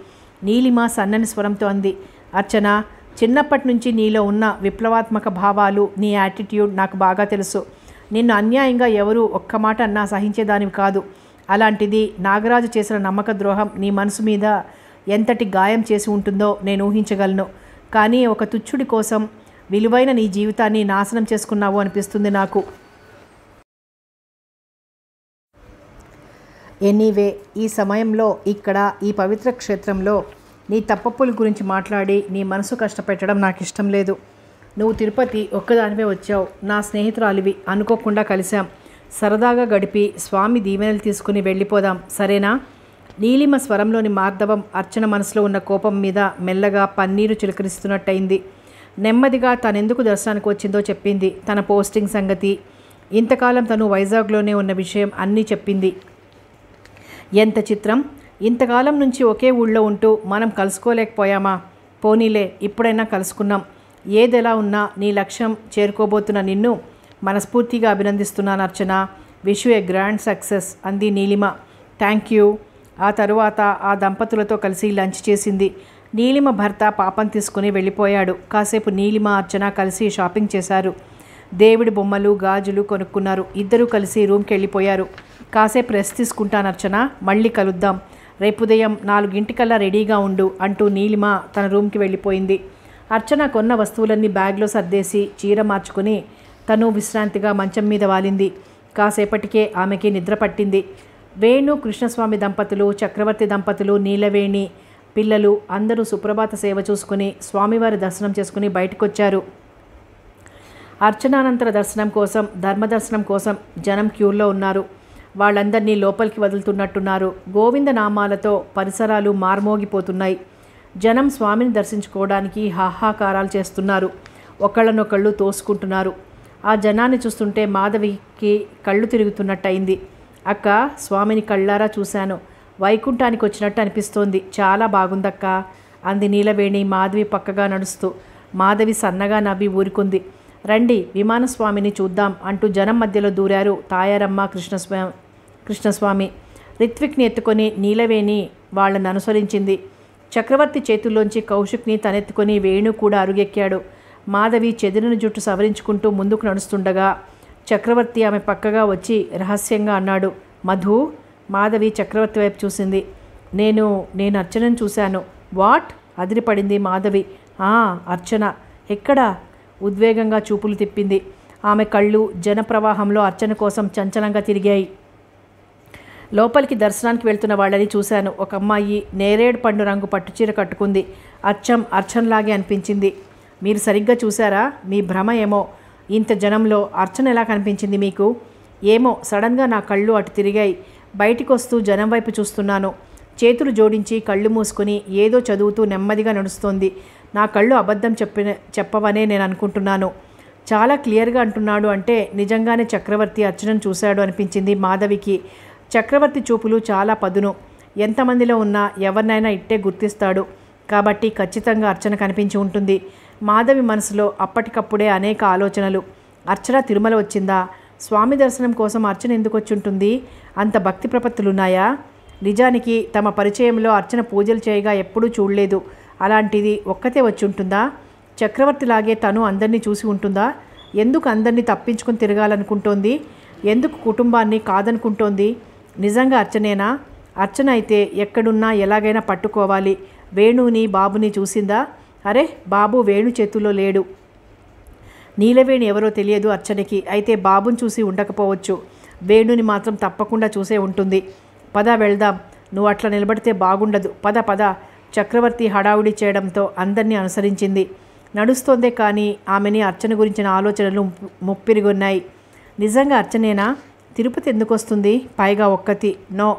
నీలిమ సన్నని స్వరంతో అంది అర్చన చిన్నప్పటి నుంచి నీలో ఉన్న విప్లవాత్మక భావాలు నీ యాటిట్యూడ్ నాకు బాగా తెలుసు నిన్ను అన్యాయంగా ఎవరు ఒక్క మాట అన్నా సహించేదానివి కాదు అలాంటిది నాగరాజు చేసిన నమ్మక ద్రోహం నీ మనసు మీద ఎంతటి గాయం చేసి ఉంటుందో నేను ఊహించగలను కానీ ఒక తుచ్చుడి కోసం విలువైన నీ జీవితాన్ని నాశనం చేసుకున్నావు అనిపిస్తుంది నాకు ఎనీవే ఈ సమయంలో ఇక్కడ ఈ పవిత్ర క్షేత్రంలో నీ తప్పప్పుల గురించి మాట్లాడి నీ మనసు కష్టపెట్టడం నాకు ఇష్టం లేదు నువ్వు తిరుపతి ఒక్కదానివే వచ్చావు నా స్నేహితురాలివి అనుకోకుండా కలిశాం సరదాగా గడిపి స్వామి దీవెనలు తీసుకుని వెళ్ళిపోదాం సరేనా నీలిమ స్వరంలోని మార్దవం అర్చన మనసులో ఉన్న కోపం మీద మెల్లగా పన్నీరు చిలకరిస్తున్నట్టయింది నెమ్మదిగా తనెందుకు దర్శనానికి వచ్చిందో చెప్పింది తన పోస్టింగ్ సంగతి ఇంతకాలం తను వైజాగ్లోనే ఉన్న విషయం అన్నీ చెప్పింది ఎంత చిత్రం ఇంతకాలం నుంచి ఒకే ఊళ్ళో ఉంటూ మనం కలుసుకోలేకపోయామా పోనీలే ఇప్పుడైనా కలుసుకున్నాం ఏదెలా ఉన్నా నీ లక్ష్యం చేరుకోబోతున్న నిన్ను మనస్ఫూర్తిగా అభినందిస్తున్నాను Archana wish a grand success అంది నీలిమ థ్యాంక్ యూ ఆ తరువాత ఆ దంపతులతో కలిసి లంచ్ చేసింది నీలిమ భర్త పాపం తీసుకుని వెళ్ళిపోయాడు కాసేపు నీలిమ అర్చన కలిసి షాపింగ్ చేశారు దేవుడి బొమ్మలు గాజులు కొనుక్కున్నారు ఇద్దరూ కలిసి రూమ్కి వెళ్ళిపోయారు కాసేపు రెస్ట్ తీసుకుంటాను అర్చన మళ్ళీ కలుద్దాం రేపు ఉదయం నాలుగింటికల్లా రెడీగా ఉండు అంటూ నీలిమ తన రూమ్కి వెళ్ళిపోయింది అర్చన కొన్న వస్తువులన్నీ బ్యాగ్లో సర్దేసి చీర మార్చుకుని తను విశ్రాంతిగా మంచం మీద వాలింది కాసేపటికే ఆమెకి నిద్ర పట్టింది వేణు కృష్ణస్వామి దంపతులు చక్రవర్తి దంపతులు నీలవేణి పిల్లలు అందరూ సుప్రభాత సేవ చూసుకుని స్వామివారి దర్శనం చేసుకుని బయటకొచ్చారు అర్చనానంతర దర్శనం కోసం ధర్మదర్శనం కోసం జనం క్యూల్లో ఉన్నారు వాళ్ళందరినీ లోపలికి వదులుతున్నట్టున్నారు గోవిందనామాలతో పరిసరాలు మార్మోగిపోతున్నాయి జనం స్వామిని దర్శించుకోవడానికి హాహాకారాలు చేస్తున్నారు ఒకళ్ళనొకళ్ళు తోసుకుంటున్నారు ఆ జనాన్ని చూస్తుంటే మాధవికి కళ్ళు తిరుగుతున్నట్టయింది అక్క స్వామిని కళ్ళారా చూశాను వైకుంఠానికి వచ్చినట్టు అనిపిస్తోంది చాలా బాగుందక్క అంది నీలవేణి మాధవి పక్కగా నడుస్తూ మాధవి సన్నగా నవ్వి ఊరుకుంది రండి విమానస్వామిని చూద్దాం అంటూ జనం మధ్యలో దూరారు తాయారమ్మ కృష్ణస్వామి కృష్ణస్వామి రిత్విక్ని ఎత్తుకొని నీలవేణి వాళ్లను అనుసరించింది చక్రవర్తి చేతుల్లోంచి కౌశిక్ని తనెత్తుకొని వేణు కూడా అరుగెక్కాడు మాధవి చెదిరిన జుట్టు సవరించుకుంటూ ముందుకు నడుస్తుండగా చక్రవర్తి ఆమె పక్కగా వచ్చి రహస్యంగా అన్నాడు మధు మాధవి చక్రవర్తి వైపు చూసింది నేను నేను అర్చనను చూశాను వాట్ అదిరిపడింది మాధవి ఆ అర్చన ఎక్కడా ఉద్వేగంగా చూపులు తిప్పింది ఆమె కళ్ళు జనప్రవాహంలో అర్చన కోసం చంచలంగా తిరిగాయి లోపలికి దర్శనానికి వెళ్తున్న వాళ్ళని చూశాను ఒక అమ్మాయి నేరేడు పండు రంగు పట్టుచీర కట్టుకుంది అచ్చం అర్చనలాగే అనిపించింది మీరు సరిగ్గా చూసారా మీ భ్రమ ఏమో ఇంత జనంలో అర్చన ఎలా కనిపించింది మీకు ఏమో సడన్గా నా కళ్ళు అటు తిరిగాయి బయటికి వస్తూ జనం వైపు చూస్తున్నాను చేతులు జోడించి కళ్ళు మూసుకుని ఏదో చదువుతూ నెమ్మదిగా నడుస్తోంది నా కళ్ళు అబద్ధం చెప్పిన చెప్పవనే నేను అనుకుంటున్నాను చాలా క్లియర్గా అంటున్నాడు అంటే నిజంగానే చక్రవర్తి అర్చనను చూశాడు అనిపించింది మాధవికి చక్రవర్తి చూపులు చాలా పదును ఎంతమందిలో ఉన్నా ఎవరినైనా ఇట్టే గుర్తిస్తాడు కాబట్టి ఖచ్చితంగా అర్చన కనిపించి ఉంటుంది మాధవి మనసులో అప్పటికప్పుడే అనేక ఆలోచనలు అర్చన తిరుమల వచ్చిందా స్వామి దర్శనం కోసం అర్చన ఎందుకు వచ్చింటుంది అంత భక్తి ప్రపత్తులున్నాయా నిజానికి తమ పరిచయంలో అర్చన పూజలు చేయగా ఎప్పుడూ చూడలేదు అలాంటిది ఒక్కతే వచ్చుంటుందా చక్రవర్తిలాగే తను అందరినీ చూసి ఉంటుందా ఎందుకు అందరినీ తప్పించుకుని తిరగాలనుకుంటోంది ఎందుకు కుటుంబాన్ని కాదనుకుంటోంది నిజంగా అర్చనేనా అర్చన అయితే ఎక్కడున్నా ఎలాగైనా పట్టుకోవాలి వేణుని బాబుని చూసిందా అరే బాబు వేణు చేతుల్లో లేడు నీలవేణి ఎవరో తెలియదు అర్చనకి అయితే బాబుని చూసి ఉండకపోవచ్చు వేణుని మాత్రం తప్పకుండా చూసే ఉంటుంది పద వెళ్దాం నువ్వు అట్లా నిలబడితే బాగుండదు పద పద చక్రవర్తి హడావుడి చేయడంతో అందరినీ అనుసరించింది నడుస్తోందే కానీ ఆమెని అర్చన గురించిన ఆలోచనలు ముప్పిరిగొన్నాయి నిజంగా అర్చనేనా తిరుపతి ఎందుకు వస్తుంది పైగా ఒక్కతి నో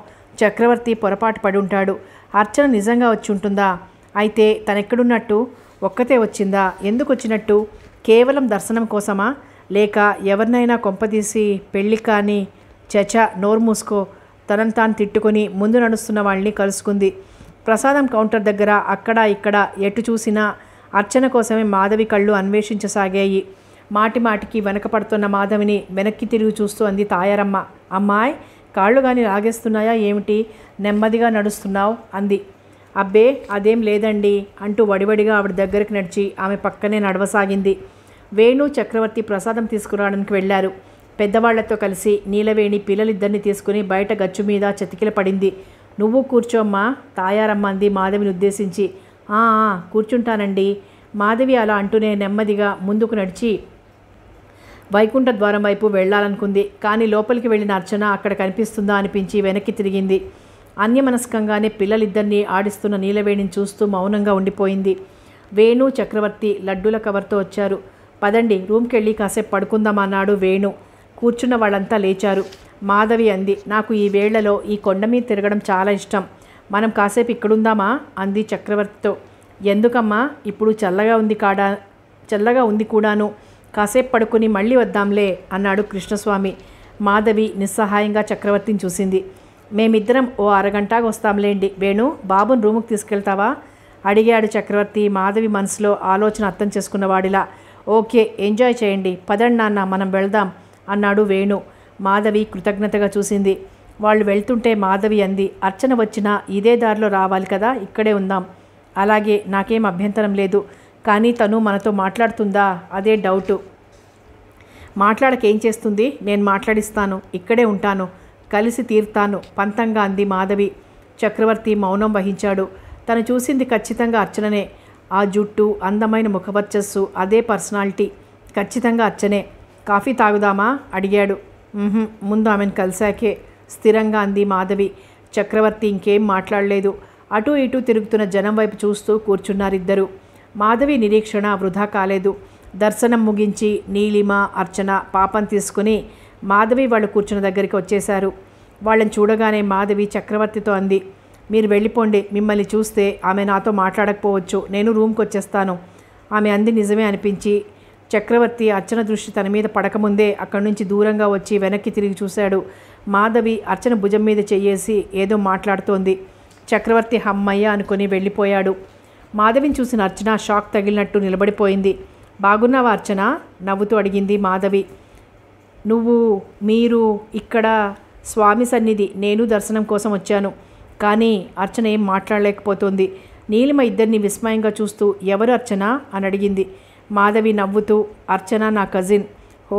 చక్రవర్తి పొరపాటు పడి ఉంటాడు అర్చన నిజంగా వచ్చి ఉంటుందా అయితే తనెక్కడున్నట్టు ఒక్కతే వచ్చిందా ఎందుకు వచ్చినట్టు కేవలం దర్శనం కోసమా లేక ఎవరినైనా కొంపదీసి పెళ్ళి కానీ చచ నోరు మూసుకో తనను తాను తిట్టుకొని ముందు నడుస్తున్న వాళ్ళని కలుసుకుంది ప్రసాదం కౌంటర్ దగ్గర అక్కడ ఇక్కడ ఎటు చూసినా అర్చన కోసమే మాధవి కళ్ళు అన్వేషించసాగాయి మాటి మాటికి వెనకపడుతున్న మాధవిని వెనక్కి తిరిగి చూస్తూ అంది తాయారమ్మ అమ్మాయి కాళ్ళు కానీ లాగేస్తున్నాయా ఏమిటి నెమ్మదిగా నడుస్తున్నావు అంది అబ్బే అదేం లేదండి అంటూ వడివడిగా ఆవిడ దగ్గరికి నడిచి ఆమె పక్కనే నడవసాగింది వేణు చక్రవర్తి ప్రసాదం తీసుకురావడానికి వెళ్ళారు పెద్దవాళ్లతో కలిసి నీలవేణి పిల్లలిద్దరిని తీసుకుని బయట గచ్చు మీద చతికిల పడింది నువ్వు కూర్చోమ్మా తాయారమ్మ అంది మాధవిని ఉద్దేశించి కూర్చుంటానండి మాధవి అలా అంటూనే నెమ్మదిగా ముందుకు నడిచి వైకుంఠ ద్వారం వైపు వెళ్లాలనుకుంది కానీ లోపలికి వెళ్ళిన అర్చన అక్కడ కనిపిస్తుందా అనిపించి వెనక్కి తిరిగింది అన్యమనస్కంగానే పిల్లలిద్దరినీ ఆడిస్తున్న నీలవేణిని చూస్తూ మౌనంగా ఉండిపోయింది వేణు చక్రవర్తి లడ్డూల కవర్తో వచ్చారు పదండి రూమ్కి వెళ్ళి కాసేపు పడుకుందాం అన్నాడు వేణు కూర్చున్న వాళ్ళంతా లేచారు మాధవి అంది నాకు ఈ వేళ్లలో ఈ కొండ మీద తిరగడం చాలా ఇష్టం మనం కాసేపు ఇక్కడుందామా అంది చక్రవర్తితో ఎందుకమ్మా ఇప్పుడు చల్లగా ఉంది కాడా చల్లగా ఉంది కూడాను కాసేపు పడుకుని మళ్ళీ వద్దాంలే అన్నాడు కృష్ణస్వామి మాధవి నిస్సహాయంగా చక్రవర్తిని చూసింది మేమిద్దరం ఓ అరగంటాగా వస్తాంలేండి వేణు బాబును రూముకు తీసుకెళ్తావా అడిగాడు చక్రవర్తి మాధవి మనసులో ఆలోచన అర్థం చేసుకున్నవాడిలా ఓకే ఎంజాయ్ చేయండి పదండి నాన్న మనం వెళ్దాం అన్నాడు వేణు మాధవి కృతజ్ఞతగా చూసింది వాళ్ళు వెళ్తుంటే మాధవి అంది అర్చన వచ్చినా ఇదే దారిలో రావాలి కదా ఇక్కడే ఉందాం అలాగే నాకేం అభ్యంతరం లేదు కానీ తను మనతో మాట్లాడుతుందా అదే డౌటు మాట్లాడకేం చేస్తుంది నేను మాట్లాడిస్తాను ఇక్కడే ఉంటాను కలిసి తీర్తాను పంతంగా అంది మాధవి చక్రవర్తి మౌనం వహించాడు తను చూసింది ఖచ్చితంగా అర్చననే ఆ జుట్టు అందమైన ముఖవర్చస్సు అదే పర్సనాలిటీ ఖచ్చితంగా అర్చనే కాఫీ తాగుదామా అడిగాడు ముందు ఆమెను కలిశాకే స్థిరంగా అంది మాధవి చక్రవర్తి ఇంకేం మాట్లాడలేదు అటూ ఇటూ తిరుగుతున్న జనం వైపు చూస్తూ కూర్చున్నారిద్దరూ మాధవి నిరీక్షణ వృధా కాలేదు దర్శనం ముగించి నీలిమ అర్చన పాపం తీసుకుని మాధవి వాళ్ళు కూర్చున్న దగ్గరికి వచ్చేశారు వాళ్ళని చూడగానే మాధవి చక్రవర్తితో అంది మీరు వెళ్ళిపోండి మిమ్మల్ని చూస్తే ఆమె నాతో మాట్లాడకపోవచ్చు నేను రూమ్కి వచ్చేస్తాను ఆమె అంది నిజమే అనిపించి చక్రవర్తి అర్చన దృష్టి తన మీద పడకముందే అక్కడి నుంచి దూరంగా వచ్చి వెనక్కి తిరిగి చూశాడు మాధవి అర్చన భుజం మీద చెయ్యేసి ఏదో మాట్లాడుతోంది చక్రవర్తి హమ్మయ్య అనుకుని వెళ్ళిపోయాడు మాధవిని చూసిన అర్చన షాక్ తగిలినట్టు నిలబడిపోయింది బాగున్నావా అర్చన నవ్వుతూ అడిగింది మాధవి నువ్వు మీరు ఇక్కడ స్వామి సన్నిధి నేను దర్శనం కోసం వచ్చాను కానీ అర్చన ఏం మాట్లాడలేకపోతుంది నీలిమ ఇద్దరిని విస్మయంగా చూస్తూ ఎవరు అర్చన అని అడిగింది మాధవి నవ్వుతూ అర్చన నా కజిన్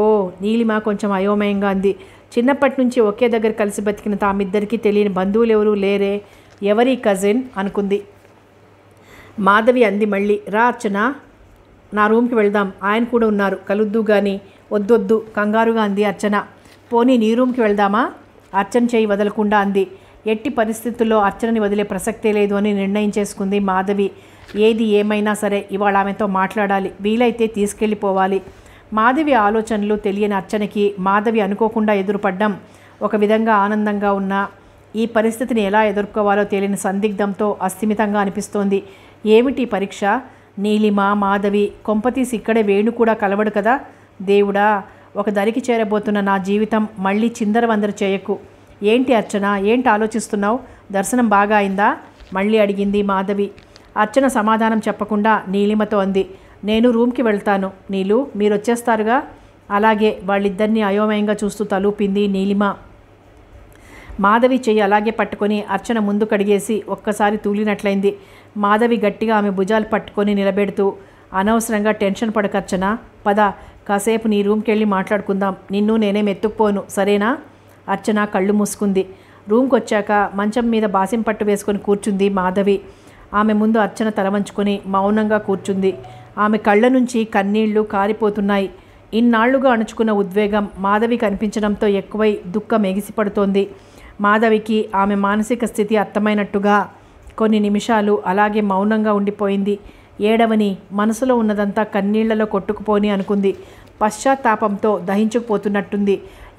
ఓ నీలిమ కొంచెం అయోమయంగా అంది చిన్నప్పటి నుంచి ఒకే దగ్గర కలిసి బతికిన తామిద్దరికీ తెలియని బంధువులు ఎవరూ లేరే ఎవరి కజిన్ అనుకుంది మాధవి అంది మళ్ళీ రా అర్చన నా రూమ్కి వెళ్దాం ఆయన కూడా ఉన్నారు కలుద్దు కానీ వద్దొద్దు కంగారుగా అంది అర్చన పోనీ నీ రూమ్కి వెళ్దామా అర్చన చేయి వదలకుండా అంది ఎట్టి పరిస్థితుల్లో అర్చనని వదిలే ప్రసక్తే లేదు అని నిర్ణయం చేసుకుంది మాధవి ఏది ఏమైనా సరే ఇవాళ ఆమెతో మాట్లాడాలి వీలైతే తీసుకెళ్ళిపోవాలి మాధవి ఆలోచనలు తెలియని అర్చనకి మాధవి అనుకోకుండా ఎదురుపడ్డం ఒక విధంగా ఆనందంగా ఉన్న ఈ పరిస్థితిని ఎలా ఎదుర్కోవాలో తెలియని సందిగ్ధంతో అస్థిమితంగా అనిపిస్తోంది ఏమిటి పరీక్ష నీలిమ మాధవి కొంపతీసి ఇక్కడే వేణు కూడా కలవడు కదా దేవుడా ఒక దరికి చేరబోతున్న నా జీవితం మళ్ళీ చిందరవందర చేయకు ఏంటి అర్చన ఏంటి ఆలోచిస్తున్నావు దర్శనం బాగా అయిందా మళ్ళీ అడిగింది మాధవి అర్చన సమాధానం చెప్పకుండా నీలిమతో అంది నేను రూమ్కి వెళ్తాను నీలు మీరు వచ్చేస్తారుగా అలాగే వాళ్ళిద్దరినీ అయోమయంగా చూస్తూ తలూపింది నీలిమ మాధవి చెయ్యి అలాగే పట్టుకొని అర్చన ముందు కడిగేసి ఒక్కసారి తూలినట్లయింది మాధవి గట్టిగా ఆమె భుజాలు పట్టుకొని నిలబెడుతూ అనవసరంగా టెన్షన్ పడకర్చన పద కాసేపు నీ రూమ్కి వెళ్ళి మాట్లాడుకుందాం నిన్ను నేనే మెత్తుకుపోను సరేనా అర్చన కళ్ళు మూసుకుంది రూమ్కి వచ్చాక మంచం మీద బాసిం పట్టు వేసుకొని కూర్చుంది మాధవి ఆమె ముందు అర్చన తలవంచుకొని మౌనంగా కూర్చుంది ఆమె కళ్ళ నుంచి కన్నీళ్లు కారిపోతున్నాయి ఇన్నాళ్లుగా అణుచుకున్న ఉద్వేగం మాధవి కనిపించడంతో ఎక్కువై దుఃఖం ఎగిసిపడుతోంది మాధవికి ఆమె మానసిక స్థితి అర్థమైనట్టుగా కొన్ని నిమిషాలు అలాగే మౌనంగా ఉండిపోయింది ఏడవని మనసులో ఉన్నదంతా కన్నీళ్లలో కొట్టుకుపోని అనుకుంది పశ్చాత్తాపంతో దహించుకుపోతున్నట్టుంది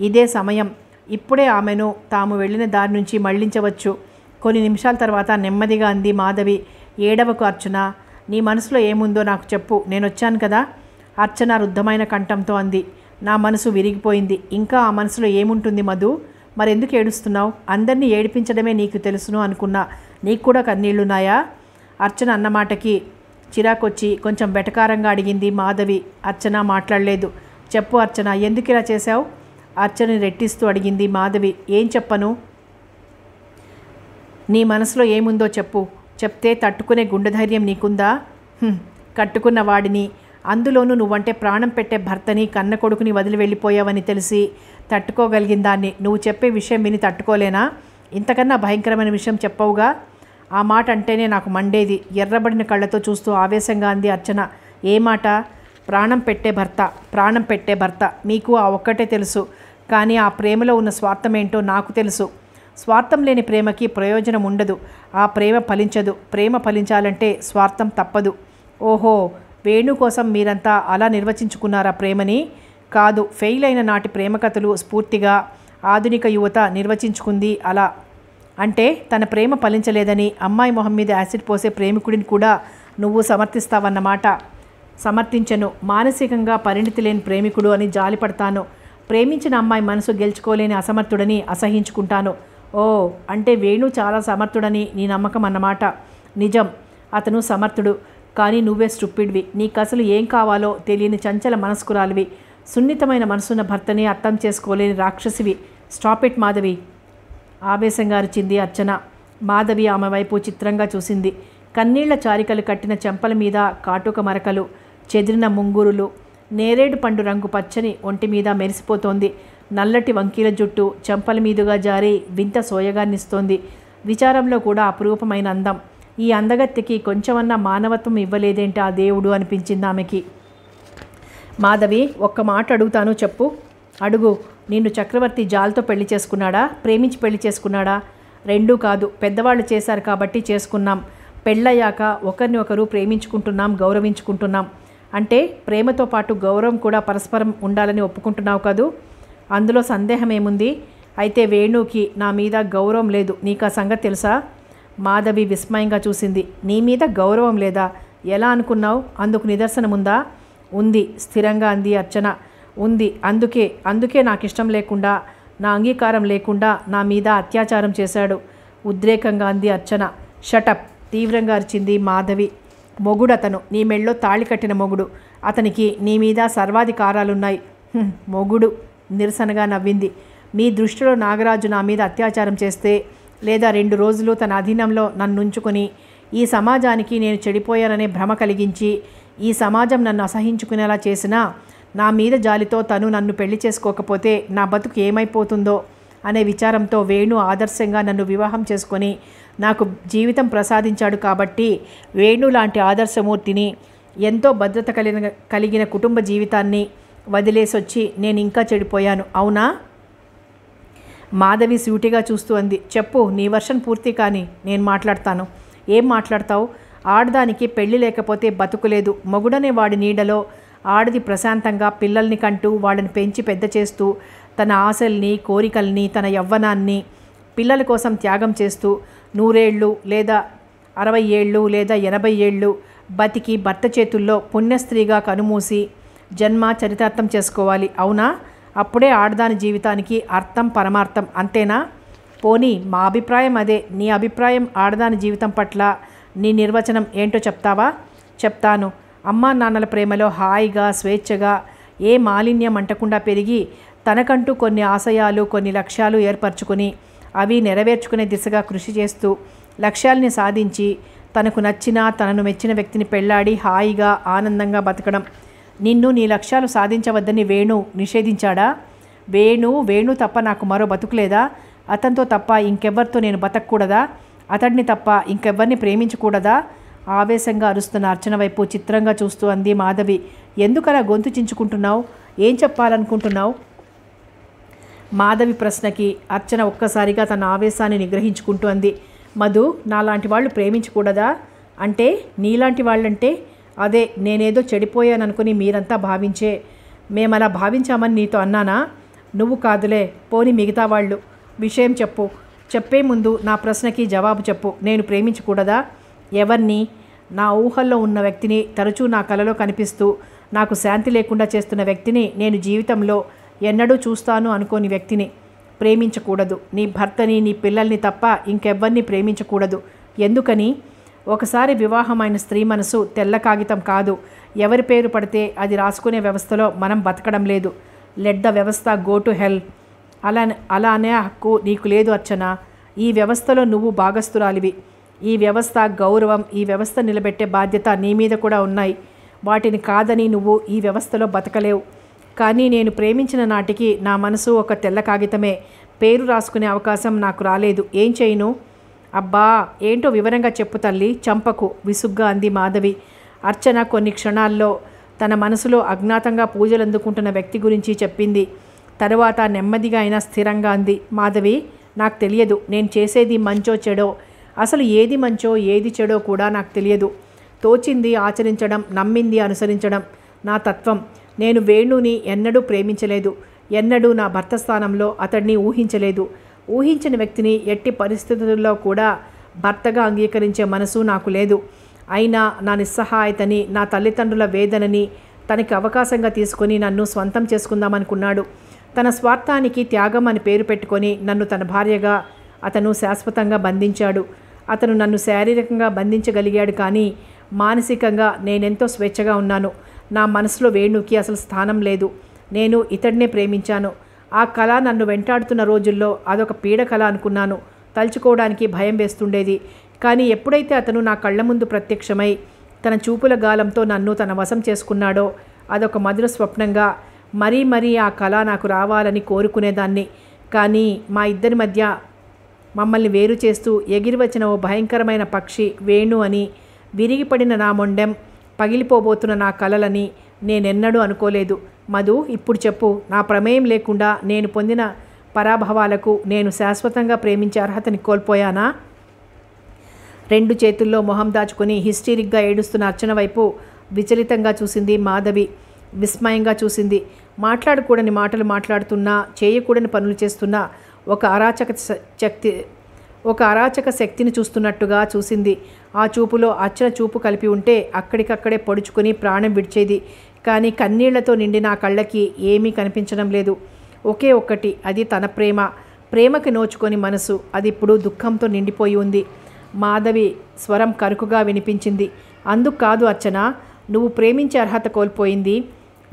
ఇదే సమయం ఇప్పుడే ఆమెను తాము వెళ్ళిన దారి నుంచి మళ్లించవచ్చు కొన్ని నిమిషాల తర్వాత నెమ్మదిగా అంది మాధవి ఏడవకు అర్చన నీ మనసులో ఏముందో నాకు చెప్పు నేనొచ్చాను కదా అర్చన రుద్ధమైన కంఠంతో అంది నా మనసు విరిగిపోయింది ఇంకా ఆ మనసులో ఏముంటుంది మధు మరెందుకు ఏడుస్తున్నావు అందరినీ ఏడిపించడమే నీకు తెలుసును అనుకున్నా నీకు కూడా కన్నీళ్లున్నాయా అర్చన అన్నమాటకి చిరాకొచ్చి కొంచెం బెటకారంగా అడిగింది మాధవి అర్చన మాట్లాడలేదు చెప్పు అర్చన ఎందుకు ఇలా చేశావు అర్చనని రెట్టిస్తూ అడిగింది మాధవి ఏం చెప్పను నీ మనసులో ఏముందో చెప్పు చెప్తే తట్టుకునే గుండె ధైర్యం నీకుందా కట్టుకున్న వాడిని అందులోనూ నువ్వంటే ప్రాణం పెట్టే భర్తని కన్న కొడుకుని వదిలి వెళ్ళిపోయావని తెలిసి తట్టుకోగలిగిందాన్ని నువ్వు చెప్పే విషయం విని తట్టుకోలేనా ఇంతకన్నా భయంకరమైన విషయం చెప్పవుగా ఆ మాట అంటేనే నాకు మండేది ఎర్రబడిన కళ్ళతో చూస్తూ ఆవేశంగా అంది అర్చన ఏ మాట ప్రాణం పెట్టే భర్త ప్రాణం పెట్టే భర్త మీకు ఆ ఒక్కటే తెలుసు కానీ ఆ ప్రేమలో ఉన్న స్వార్థం ఏంటో నాకు తెలుసు స్వార్థం లేని ప్రేమకి ప్రయోజనం ఉండదు ఆ ప్రేమ ఫలించదు ప్రేమ ఫలించాలంటే స్వార్థం తప్పదు ఓహో వేణు కోసం మీరంతా అలా నిర్వచించుకున్నారా ప్రేమని కాదు ఫెయిల్ అయిన నాటి ప్రేమకథలు స్ఫూర్తిగా ఆధునిక యువత నిర్వచించుకుంది అలా అంటే తన ప్రేమ ఫలించలేదని అమ్మాయి మొహం మీద యాసిడ్ పోసే ప్రేమికుడిని కూడా నువ్వు సమర్థిస్తావన్నమాట సమర్థించను మానసికంగా పరిణితి లేని ప్రేమికుడు అని జాలిపడతాను ప్రేమించిన అమ్మాయి మనసు గెలుచుకోలేని అసమర్థుడని అసహించుకుంటాను ఓ అంటే వేణు చాలా సమర్థుడని నీ నమ్మకం అన్నమాట నిజం అతను సమర్థుడు కానీ నువ్వే స్టూపిడ్వి నీకు అసలు ఏం కావాలో తెలియని చంచల మనస్కురాలివి సున్నితమైన మనసున్న భర్తని అర్థం చేసుకోలేని రాక్షసివి స్టాప్ ఇట్ మాధవి ఆవేశంగా అరిచింది అర్చన మాధవి ఆమె వైపు చిత్రంగా చూసింది కన్నీళ్ల చారికలు కట్టిన చెంపల మీద కాటుక మరకలు చెదిరిన ముంగురులు నేరేడు పండు రంగు పచ్చని ఒంటి మీద మెరిసిపోతోంది నల్లటి వంకీల జుట్టు చెంపల మీదుగా జారి వింత సోయగాన్నిస్తోంది విచారంలో కూడా అపురూపమైన అందం ఈ అందగత్తెకి కొంచెమన్నా మానవత్వం ఇవ్వలేదేంటి ఆ దేవుడు అనిపించింది ఆమెకి మాధవి ఒక్క మాట అడుగుతాను చెప్పు అడుగు నిన్ను చక్రవర్తి జాలతో పెళ్లి చేసుకున్నాడా ప్రేమించి పెళ్లి చేసుకున్నాడా రెండూ కాదు పెద్దవాళ్ళు చేశారు కాబట్టి చేసుకున్నాం పెళ్ళయ్యాక ఒకరిని ఒకరు ప్రేమించుకుంటున్నాం గౌరవించుకుంటున్నాం అంటే ప్రేమతో పాటు గౌరవం కూడా పరస్పరం ఉండాలని ఒప్పుకుంటున్నావు కదూ అందులో సందేహం ఏముంది అయితే వేణుకి నా మీద గౌరవం లేదు నీకు ఆ సంగతి తెలుసా మాధవి విస్మయంగా చూసింది నీ మీద గౌరవం లేదా ఎలా అనుకున్నావు అందుకు నిదర్శనముందా ఉంది స్థిరంగా అంది అర్చన ఉంది అందుకే అందుకే నాకు ఇష్టం లేకుండా నా అంగీకారం లేకుండా నా మీద అత్యాచారం చేశాడు ఉద్రేకంగా అంది అర్చన షటప్ తీవ్రంగా అరిచింది మాధవి మొగుడు అతను నీ మెళ్ళో తాళి కట్టిన మొగుడు అతనికి నీ మీద సర్వాధికారాలున్నాయి మొగుడు నిరసనగా నవ్వింది మీ దృష్టిలో నాగరాజు నా మీద అత్యాచారం చేస్తే లేదా రెండు రోజులు తన అధీనంలో నన్నుంచుకొని ఈ సమాజానికి నేను చెడిపోయాననే భ్రమ కలిగించి ఈ సమాజం నన్ను అసహించుకునేలా చేసినా నా మీద జాలితో తను నన్ను పెళ్లి చేసుకోకపోతే నా బతుకు ఏమైపోతుందో అనే విచారంతో వేణు ఆదర్శంగా నన్ను వివాహం చేసుకొని నాకు జీవితం ప్రసాదించాడు కాబట్టి వేణు లాంటి ఆదర్శమూర్తిని ఎంతో భద్రత కలిగిన కలిగిన కుటుంబ జీవితాన్ని వదిలేసొచ్చి నేను ఇంకా చెడిపోయాను అవునా మాధవి సూటిగా చూస్తూ అంది చెప్పు నీ వర్షన్ పూర్తి కానీ నేను మాట్లాడతాను ఏం మాట్లాడతావు ఆడదానికి పెళ్ళి లేకపోతే బతుకులేదు మొగుడనే వాడి నీడలో ఆడది ప్రశాంతంగా పిల్లల్ని కంటూ వాళ్ళని పెంచి పెద్ద చేస్తూ తన ఆశల్ని కోరికల్ని తన యవ్వనాన్ని పిల్లల కోసం త్యాగం చేస్తూ నూరేళ్ళు లేదా అరవై ఏళ్ళు లేదా ఎనభై ఏళ్ళు బతికి భర్త చేతుల్లో పుణ్యస్త్రీగా కనుమూసి జన్మ చరితార్థం చేసుకోవాలి అవునా అప్పుడే ఆడదాని జీవితానికి అర్థం పరమార్థం అంతేనా పోనీ మా అభిప్రాయం అదే నీ అభిప్రాయం ఆడదాని జీవితం పట్ల నీ నిర్వచనం ఏంటో చెప్తావా చెప్తాను అమ్మా నాన్నల ప్రేమలో హాయిగా స్వేచ్ఛగా ఏ మాలిన్యం అంటకుండా పెరిగి తనకంటూ కొన్ని ఆశయాలు కొన్ని లక్ష్యాలు ఏర్పరచుకుని అవి నెరవేర్చుకునే దిశగా కృషి చేస్తూ లక్ష్యాల్ని సాధించి తనకు నచ్చిన తనను మెచ్చిన వ్యక్తిని పెళ్లాడి హాయిగా ఆనందంగా బతకడం నిన్ను నీ లక్ష్యాలు సాధించవద్దని వేణు నిషేధించాడా వేణు వేణు తప్ప నాకు మరో బతుకులేదా అతనితో తప్ప ఇంకెవ్వరితో నేను బతకూడదా అతడిని తప్ప ఇంకెవ్వరిని ప్రేమించకూడదా ఆవేశంగా అరుస్తున్న అర్చన వైపు చిత్రంగా చూస్తూ అంది మాధవి ఎందుకలా గొంతు చించుకుంటున్నావు ఏం చెప్పాలనుకుంటున్నావు మాధవి ప్రశ్నకి అర్చన ఒక్కసారిగా తన ఆవేశాన్ని నిగ్రహించుకుంటూ అంది మధు నాలాంటి వాళ్ళు ప్రేమించకూడదా అంటే నీలాంటి వాళ్ళంటే అదే నేనేదో చెడిపోయాననుకుని మీరంతా భావించే మేము అలా భావించామని నీతో అన్నానా నువ్వు కాదులే పోని మిగతా వాళ్ళు విషయం చెప్పు చెప్పే ముందు నా ప్రశ్నకి జవాబు చెప్పు నేను ప్రేమించకూడదా ఎవరిని నా ఊహల్లో ఉన్న వ్యక్తిని తరచూ నా కలలో కనిపిస్తూ నాకు శాంతి లేకుండా చేస్తున్న వ్యక్తిని నేను జీవితంలో ఎన్నడూ చూస్తాను అనుకోని వ్యక్తిని ప్రేమించకూడదు నీ భర్తని నీ పిల్లల్ని తప్ప ఇంకెవ్వరిని ప్రేమించకూడదు ఎందుకని ఒకసారి వివాహమైన స్త్రీ మనసు తెల్ల కాగితం కాదు ఎవరి పేరు పడితే అది రాసుకునే వ్యవస్థలో మనం బతకడం లేదు లెడ్ ద వ్యవస్థ గో టు హెల్ అలా అలానే హక్కు నీకు లేదు అర్చన ఈ వ్యవస్థలో నువ్వు భాగస్థురాలివి ఈ వ్యవస్థ గౌరవం ఈ వ్యవస్థ నిలబెట్టే బాధ్యత నీ మీద కూడా ఉన్నాయి వాటిని కాదని నువ్వు ఈ వ్యవస్థలో బతకలేవు కానీ నేను ప్రేమించిన నాటికి నా మనసు ఒక తెల్ల కాగితమే పేరు రాసుకునే అవకాశం నాకు రాలేదు ఏం చేయను అబ్బా ఏంటో వివరంగా చెప్పు తల్లి చంపకు విసుగ్గా అంది మాధవి అర్చన కొన్ని క్షణాల్లో తన మనసులో అజ్ఞాతంగా పూజలు అందుకుంటున్న వ్యక్తి గురించి చెప్పింది తరువాత నెమ్మదిగా అయినా స్థిరంగా అంది మాధవి నాకు తెలియదు నేను చేసేది మంచో చెడో అసలు ఏది మంచో ఏది చెడో కూడా నాకు తెలియదు తోచింది ఆచరించడం నమ్మింది అనుసరించడం నా తత్వం నేను వేణుని ఎన్నడూ ప్రేమించలేదు ఎన్నడూ నా భర్త స్థానంలో అతడిని ఊహించలేదు ఊహించిన వ్యక్తిని ఎట్టి పరిస్థితుల్లో కూడా భర్తగా అంగీకరించే మనసు నాకు లేదు అయినా నా నిస్సహాయతని నా తల్లిదండ్రుల వేదనని తనకి అవకాశంగా తీసుకొని నన్ను స్వంతం చేసుకుందామనుకున్నాడు తన స్వార్థానికి త్యాగం అని పేరు పెట్టుకొని నన్ను తన భార్యగా అతను శాశ్వతంగా బంధించాడు అతను నన్ను శారీరకంగా బంధించగలిగాడు కానీ మానసికంగా నేనెంతో స్వేచ్ఛగా ఉన్నాను నా మనసులో వేణుకి అసలు స్థానం లేదు నేను ఇతడినే ప్రేమించాను ఆ కళ నన్ను వెంటాడుతున్న రోజుల్లో అదొక పీడ కళ అనుకున్నాను తలుచుకోవడానికి భయం వేస్తుండేది కానీ ఎప్పుడైతే అతను నా కళ్ళ ముందు ప్రత్యక్షమై తన చూపుల గాలంతో నన్ను తన వశం చేసుకున్నాడో అదొక మధుర స్వప్నంగా మరీ మరీ ఆ కళ నాకు రావాలని కోరుకునేదాన్ని కానీ మా ఇద్దరి మధ్య మమ్మల్ని వేరు చేస్తూ ఎగిరివచ్చిన ఓ భయంకరమైన పక్షి వేణు అని విరిగిపడిన నా మొండెం పగిలిపోబోతున్న నా కలలని నేనెన్నడూ అనుకోలేదు మధు ఇప్పుడు చెప్పు నా ప్రమేయం లేకుండా నేను పొందిన పరాభవాలకు నేను శాశ్వతంగా ప్రేమించే అర్హతని కోల్పోయానా రెండు చేతుల్లో మొహం దాచుకుని హిస్టీరిక్గా ఏడుస్తున్న అర్చన వైపు విచలితంగా చూసింది మాధవి విస్మయంగా చూసింది మాట్లాడకూడని మాటలు మాట్లాడుతున్నా చేయకూడని పనులు చేస్తున్నా ఒక అరాచక శక్తి ఒక అరాచక శక్తిని చూస్తున్నట్టుగా చూసింది ఆ చూపులో అచ్చన చూపు కలిపి ఉంటే అక్కడికక్కడే పొడుచుకొని ప్రాణం విడిచేది కానీ కన్నీళ్లతో నిండిన ఆ కళ్ళకి ఏమీ కనిపించడం లేదు ఒకే ఒక్కటి అది తన ప్రేమ ప్రేమకి నోచుకొని మనసు అది ఇప్పుడు దుఃఖంతో నిండిపోయి ఉంది మాధవి స్వరం కరుకుగా వినిపించింది అందుకు కాదు అర్చన నువ్వు ప్రేమించే అర్హత కోల్పోయింది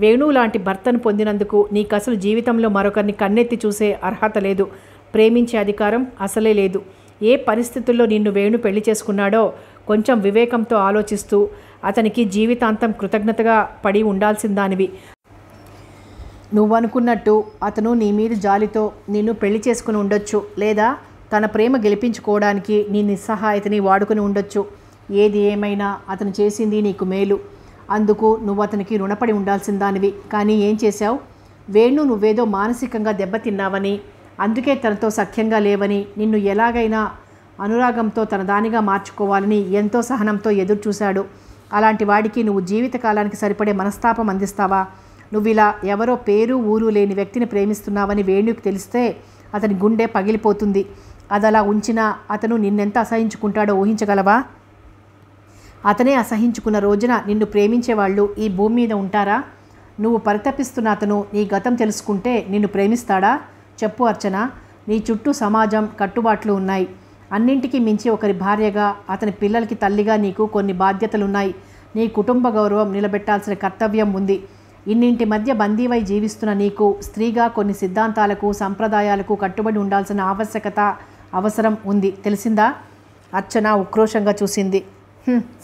వేణువు లాంటి భర్తను పొందినందుకు నీకు అసలు జీవితంలో మరొకరిని కన్నెత్తి చూసే అర్హత లేదు ప్రేమించే అధికారం అసలే లేదు ఏ పరిస్థితుల్లో నిన్ను వేణు పెళ్లి చేసుకున్నాడో కొంచెం వివేకంతో ఆలోచిస్తూ అతనికి జీవితాంతం కృతజ్ఞతగా పడి ఉండాల్సిందానివి నువ్వనుకున్నట్టు అతను నీ మీద జాలితో నిన్ను పెళ్లి చేసుకుని ఉండొచ్చు లేదా తన ప్రేమ గెలిపించుకోవడానికి నీ నిస్సహాయతని వాడుకుని ఉండొచ్చు ఏది ఏమైనా అతను చేసింది నీకు మేలు అందుకు నువ్వు అతనికి రుణపడి ఉండాల్సిందానివి కానీ ఏం చేశావు వేణు నువ్వేదో మానసికంగా దెబ్బతిన్నావని అందుకే తనతో సఖ్యంగా లేవని నిన్ను ఎలాగైనా అనురాగంతో తన దానిగా మార్చుకోవాలని ఎంతో సహనంతో ఎదురు చూశాడు అలాంటి వాడికి నువ్వు జీవితకాలానికి సరిపడే మనస్తాపం అందిస్తావా నువ్వు ఇలా ఎవరో పేరు ఊరు లేని వ్యక్తిని ప్రేమిస్తున్నావని వేణుకి తెలిస్తే అతని గుండె పగిలిపోతుంది అది అలా ఉంచినా అతను నిన్నెంత అసహించుకుంటాడో ఊహించగలవా అతనే అసహించుకున్న రోజున నిన్ను ప్రేమించేవాళ్ళు ఈ భూమి మీద ఉంటారా నువ్వు పరితపిస్తున్న అతను నీ గతం తెలుసుకుంటే నిన్ను ప్రేమిస్తాడా చెప్పు అర్చన నీ చుట్టూ సమాజం కట్టుబాట్లు ఉన్నాయి అన్నింటికి మించి ఒకరి భార్యగా అతని పిల్లలకి తల్లిగా నీకు కొన్ని బాధ్యతలున్నాయి నీ కుటుంబ గౌరవం నిలబెట్టాల్సిన కర్తవ్యం ఉంది ఇన్నింటి మధ్య బందీవై జీవిస్తున్న నీకు స్త్రీగా కొన్ని సిద్ధాంతాలకు సంప్రదాయాలకు కట్టుబడి ఉండాల్సిన ఆవశ్యకత అవసరం ఉంది తెలిసిందా అర్చన ఉక్రోషంగా చూసింది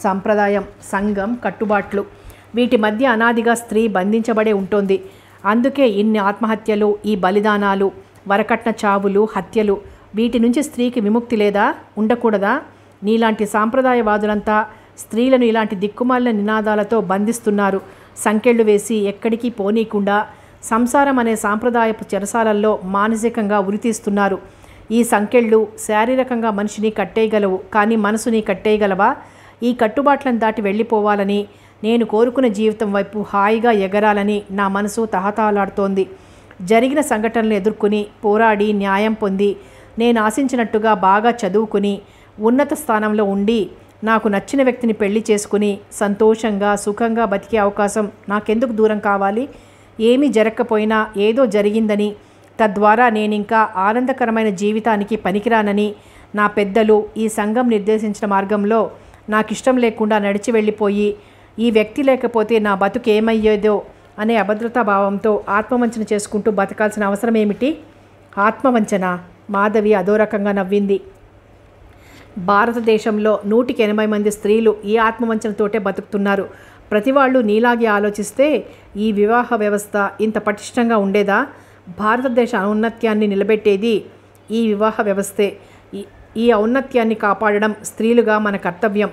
సంప్రదాయం సంఘం కట్టుబాట్లు వీటి మధ్య అనాదిగా స్త్రీ బంధించబడే ఉంటుంది అందుకే ఇన్ని ఆత్మహత్యలు ఈ బలిదానాలు వరకట్న చావులు హత్యలు వీటి నుంచి స్త్రీకి విముక్తి లేదా ఉండకూడదా నీలాంటి సాంప్రదాయవాదులంతా స్త్రీలను ఇలాంటి దిక్కుమాలిన నినాదాలతో బంధిస్తున్నారు సంకెళ్ళు వేసి ఎక్కడికి పోనీకుండా సంసారం అనే సాంప్రదాయపు చెరసాలల్లో మానసికంగా ఉరితీస్తున్నారు ఈ సంకెళ్ళు శారీరకంగా మనిషిని కట్టేయగలవు కానీ మనసుని కట్టేయగలవా ఈ కట్టుబాట్లను దాటి వెళ్ళిపోవాలని నేను కోరుకున్న జీవితం వైపు హాయిగా ఎగరాలని నా మనసు తహతాలాడుతోంది జరిగిన సంఘటనలు ఎదుర్కొని పోరాడి న్యాయం పొంది నేను ఆశించినట్టుగా బాగా చదువుకుని ఉన్నత స్థానంలో ఉండి నాకు నచ్చిన వ్యక్తిని పెళ్లి చేసుకుని సంతోషంగా సుఖంగా బతికే అవకాశం నాకెందుకు దూరం కావాలి ఏమీ జరగకపోయినా ఏదో జరిగిందని తద్వారా నేను ఇంకా ఆనందకరమైన జీవితానికి పనికిరానని నా పెద్దలు ఈ సంఘం నిర్దేశించిన మార్గంలో నాకు ఇష్టం లేకుండా నడిచి వెళ్ళిపోయి ఈ వ్యక్తి లేకపోతే నా బతుకు ఏమయ్యేదో అనే అభద్రతాభావంతో ఆత్మవంచన చేసుకుంటూ బతకాల్సిన అవసరం ఏమిటి ఆత్మవంచన మాధవి అదో రకంగా నవ్వింది భారతదేశంలో నూటికి ఎనభై మంది స్త్రీలు ఈ ఆత్మవంచనతోటే బతుకుతున్నారు ప్రతి వాళ్ళు నీలాగే ఆలోచిస్తే ఈ వివాహ వ్యవస్థ ఇంత పటిష్టంగా ఉండేదా భారతదేశ ఔన్నత్యాన్ని నిలబెట్టేది ఈ వివాహ వ్యవస్థే ఈ ఔన్నత్యాన్ని కాపాడడం స్త్రీలుగా మన కర్తవ్యం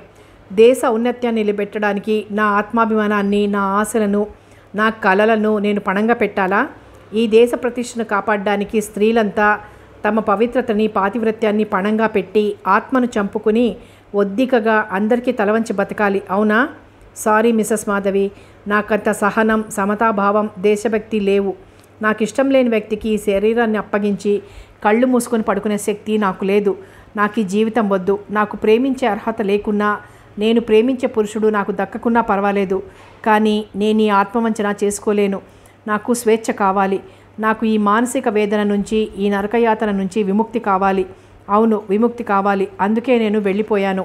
దేశ ఔన్నత్యాన్ని నిలబెట్టడానికి నా ఆత్మాభిమానాన్ని నా ఆశలను నా కలలను నేను పణంగా పెట్టాలా ఈ దేశ ప్రతిష్టను కాపాడడానికి స్త్రీలంతా తమ పవిత్రతని పాతివ్రత్యాన్ని పణంగా పెట్టి ఆత్మను చంపుకుని ఒద్దికగా అందరికీ తలవంచి బతకాలి అవునా సారీ మిస్సెస్ మాధవి నాకంత సహనం సమతాభావం దేశభక్తి లేవు నాకు ఇష్టం లేని వ్యక్తికి శరీరాన్ని అప్పగించి కళ్ళు మూసుకొని పడుకునే శక్తి నాకు లేదు నాకు ఈ జీవితం వద్దు నాకు ప్రేమించే అర్హత లేకున్నా నేను ప్రేమించే పురుషుడు నాకు దక్కకున్నా పర్వాలేదు కానీ నేను ఈ ఆత్మవంచనా చేసుకోలేను నాకు స్వేచ్ఛ కావాలి నాకు ఈ మానసిక వేదన నుంచి ఈ నరకయాతన నుంచి విముక్తి కావాలి అవును విముక్తి కావాలి అందుకే నేను వెళ్ళిపోయాను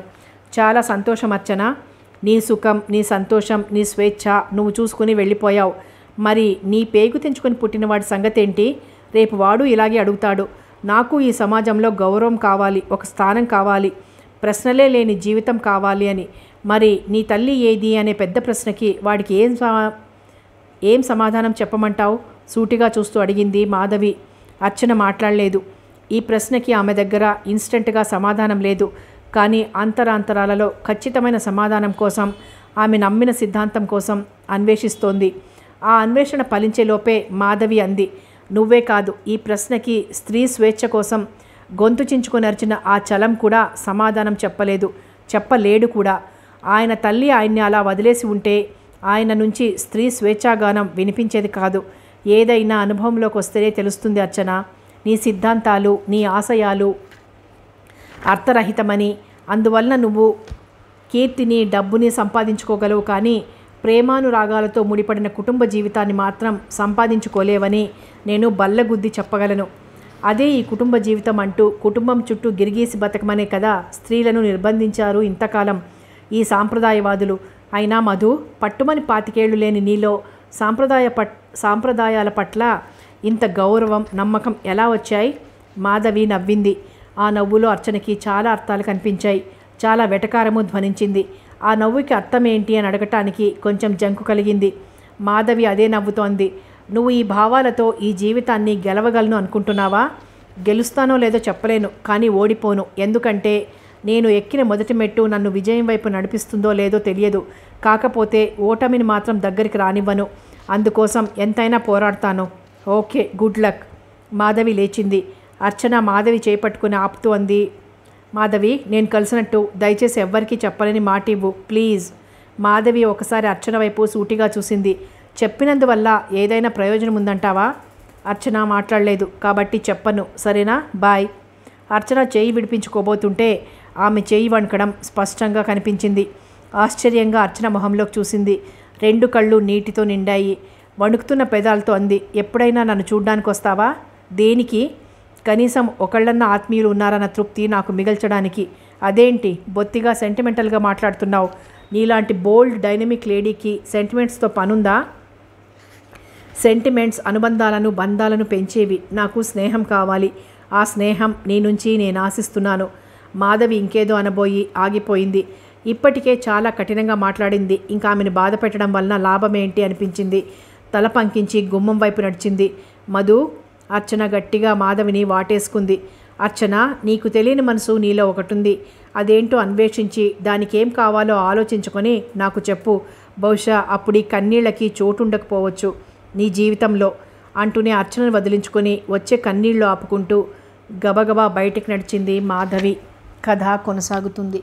చాలా సంతోషం అర్చన నీ సుఖం నీ సంతోషం నీ స్వేచ్ఛ నువ్వు చూసుకుని వెళ్ళిపోయావు మరి నీ పేగు తెంచుకొని పుట్టినవాడి సంగతేంటి రేపు వాడు ఇలాగే అడుగుతాడు నాకు ఈ సమాజంలో గౌరవం కావాలి ఒక స్థానం కావాలి ప్రశ్నలే లేని జీవితం కావాలి అని మరి నీ తల్లి ఏది అనే పెద్ద ప్రశ్నకి వాడికి ఏం ఏం సమాధానం చెప్పమంటావు సూటిగా చూస్తూ అడిగింది మాధవి అర్చన మాట్లాడలేదు ఈ ప్రశ్నకి ఆమె దగ్గర ఇన్స్టెంట్గా సమాధానం లేదు కానీ అంతరాంతరాలలో ఖచ్చితమైన సమాధానం కోసం ఆమె నమ్మిన సిద్ధాంతం కోసం అన్వేషిస్తోంది ఆ అన్వేషణ ఫలించేలోపే మాధవి అంది నువ్వే కాదు ఈ ప్రశ్నకి స్త్రీ స్వేచ్ఛ కోసం గొంతు చించుకొనర్చిన ఆ చలం కూడా సమాధానం చెప్పలేదు చెప్పలేడు కూడా ఆయన తల్లి ఆయన్ని అలా వదిలేసి ఉంటే ఆయన నుంచి స్త్రీ స్వేచ్ఛాగానం వినిపించేది కాదు ఏదైనా అనుభవంలోకి వస్తేనే తెలుస్తుంది అర్చన నీ సిద్ధాంతాలు నీ ఆశయాలు అర్థరహితమని అందువలన నువ్వు కీర్తిని డబ్బుని సంపాదించుకోగలవు కానీ ప్రేమానురాగాలతో ముడిపడిన కుటుంబ జీవితాన్ని మాత్రం సంపాదించుకోలేవని నేను బల్లగుద్ది చెప్పగలను అదే ఈ కుటుంబ జీవితం అంటూ కుటుంబం చుట్టూ గిరిగేసి బతకమనే కదా స్త్రీలను నిర్బంధించారు ఇంతకాలం ఈ సాంప్రదాయవాదులు అయినా మధు పట్టుమని పాతికేళ్లు లేని నీలో సాంప్రదాయ పట్ సాంప్రదాయాల పట్ల ఇంత గౌరవం నమ్మకం ఎలా వచ్చాయి మాధవి నవ్వింది ఆ నవ్వులో అర్చనకి చాలా అర్థాలు కనిపించాయి చాలా వెటకారము ధ్వనించింది ఆ నవ్వుకి అర్థం ఏంటి అని అడగటానికి కొంచెం జంకు కలిగింది మాధవి అదే నవ్వుతోంది నువ్వు ఈ భావాలతో ఈ జీవితాన్ని గెలవగలను అనుకుంటున్నావా గెలుస్తానో లేదో చెప్పలేను కానీ ఓడిపోను ఎందుకంటే నేను ఎక్కిన మొదటి మెట్టు నన్ను విజయం వైపు నడిపిస్తుందో లేదో తెలియదు కాకపోతే ఓటమిని మాత్రం దగ్గరికి రానివ్వను అందుకోసం ఎంతైనా పోరాడతాను ఓకే గుడ్ లక్ మాధవి లేచింది అర్చన మాధవి చేపట్టుకుని ఆపుతూ అంది మాధవి నేను కలిసినట్టు దయచేసి ఎవ్వరికీ చెప్పలేని మాట ఇవ్వు ప్లీజ్ మాధవి ఒకసారి అర్చన వైపు సూటిగా చూసింది చెప్పినందువల్ల ఏదైనా ప్రయోజనం ఉందంటావా అర్చన మాట్లాడలేదు కాబట్టి చెప్పను సరేనా బాయ్ అర్చన చేయి విడిపించుకోబోతుంటే ఆమె చేయి వణకడం స్పష్టంగా కనిపించింది ఆశ్చర్యంగా అర్చన మొహంలోకి చూసింది రెండు కళ్ళు నీటితో నిండాయి వణుకుతున్న పెదాలతో అంది ఎప్పుడైనా నన్ను చూడ్డానికి వస్తావా దేనికి కనీసం ఒకళ్ళన్న ఆత్మీయులు ఉన్నారన్న తృప్తి నాకు మిగల్చడానికి అదేంటి బొత్తిగా సెంటిమెంటల్గా మాట్లాడుతున్నావు నీలాంటి బోల్డ్ డైనమిక్ లేడీకి సెంటిమెంట్స్తో పనుందా సెంటిమెంట్స్ అనుబంధాలను బంధాలను పెంచేవి నాకు స్నేహం కావాలి ఆ స్నేహం నీ నుంచి నేను ఆశిస్తున్నాను మాధవి ఇంకేదో అనబోయి ఆగిపోయింది ఇప్పటికే చాలా కఠినంగా మాట్లాడింది ఇంకా ఆమెను బాధ పెట్టడం వలన లాభం ఏంటి అనిపించింది తల పంకించి గుమ్మం వైపు నడిచింది మధు అర్చన గట్టిగా మాధవిని వాటేసుకుంది అర్చన నీకు తెలియని మనసు నీలో ఒకటుంది అదేంటో అన్వేషించి దానికేం కావాలో ఆలోచించుకొని నాకు చెప్పు బహుశా అప్పుడు ఈ కన్నీళ్ళకి చోటుండకపోవచ్చు నీ జీవితంలో అంటూనే అర్చనను వదిలించుకొని వచ్చే కన్నీళ్లు ఆపుకుంటూ గబగబా బయటికి నడిచింది మాధవి కథ కొనసాగుతుంది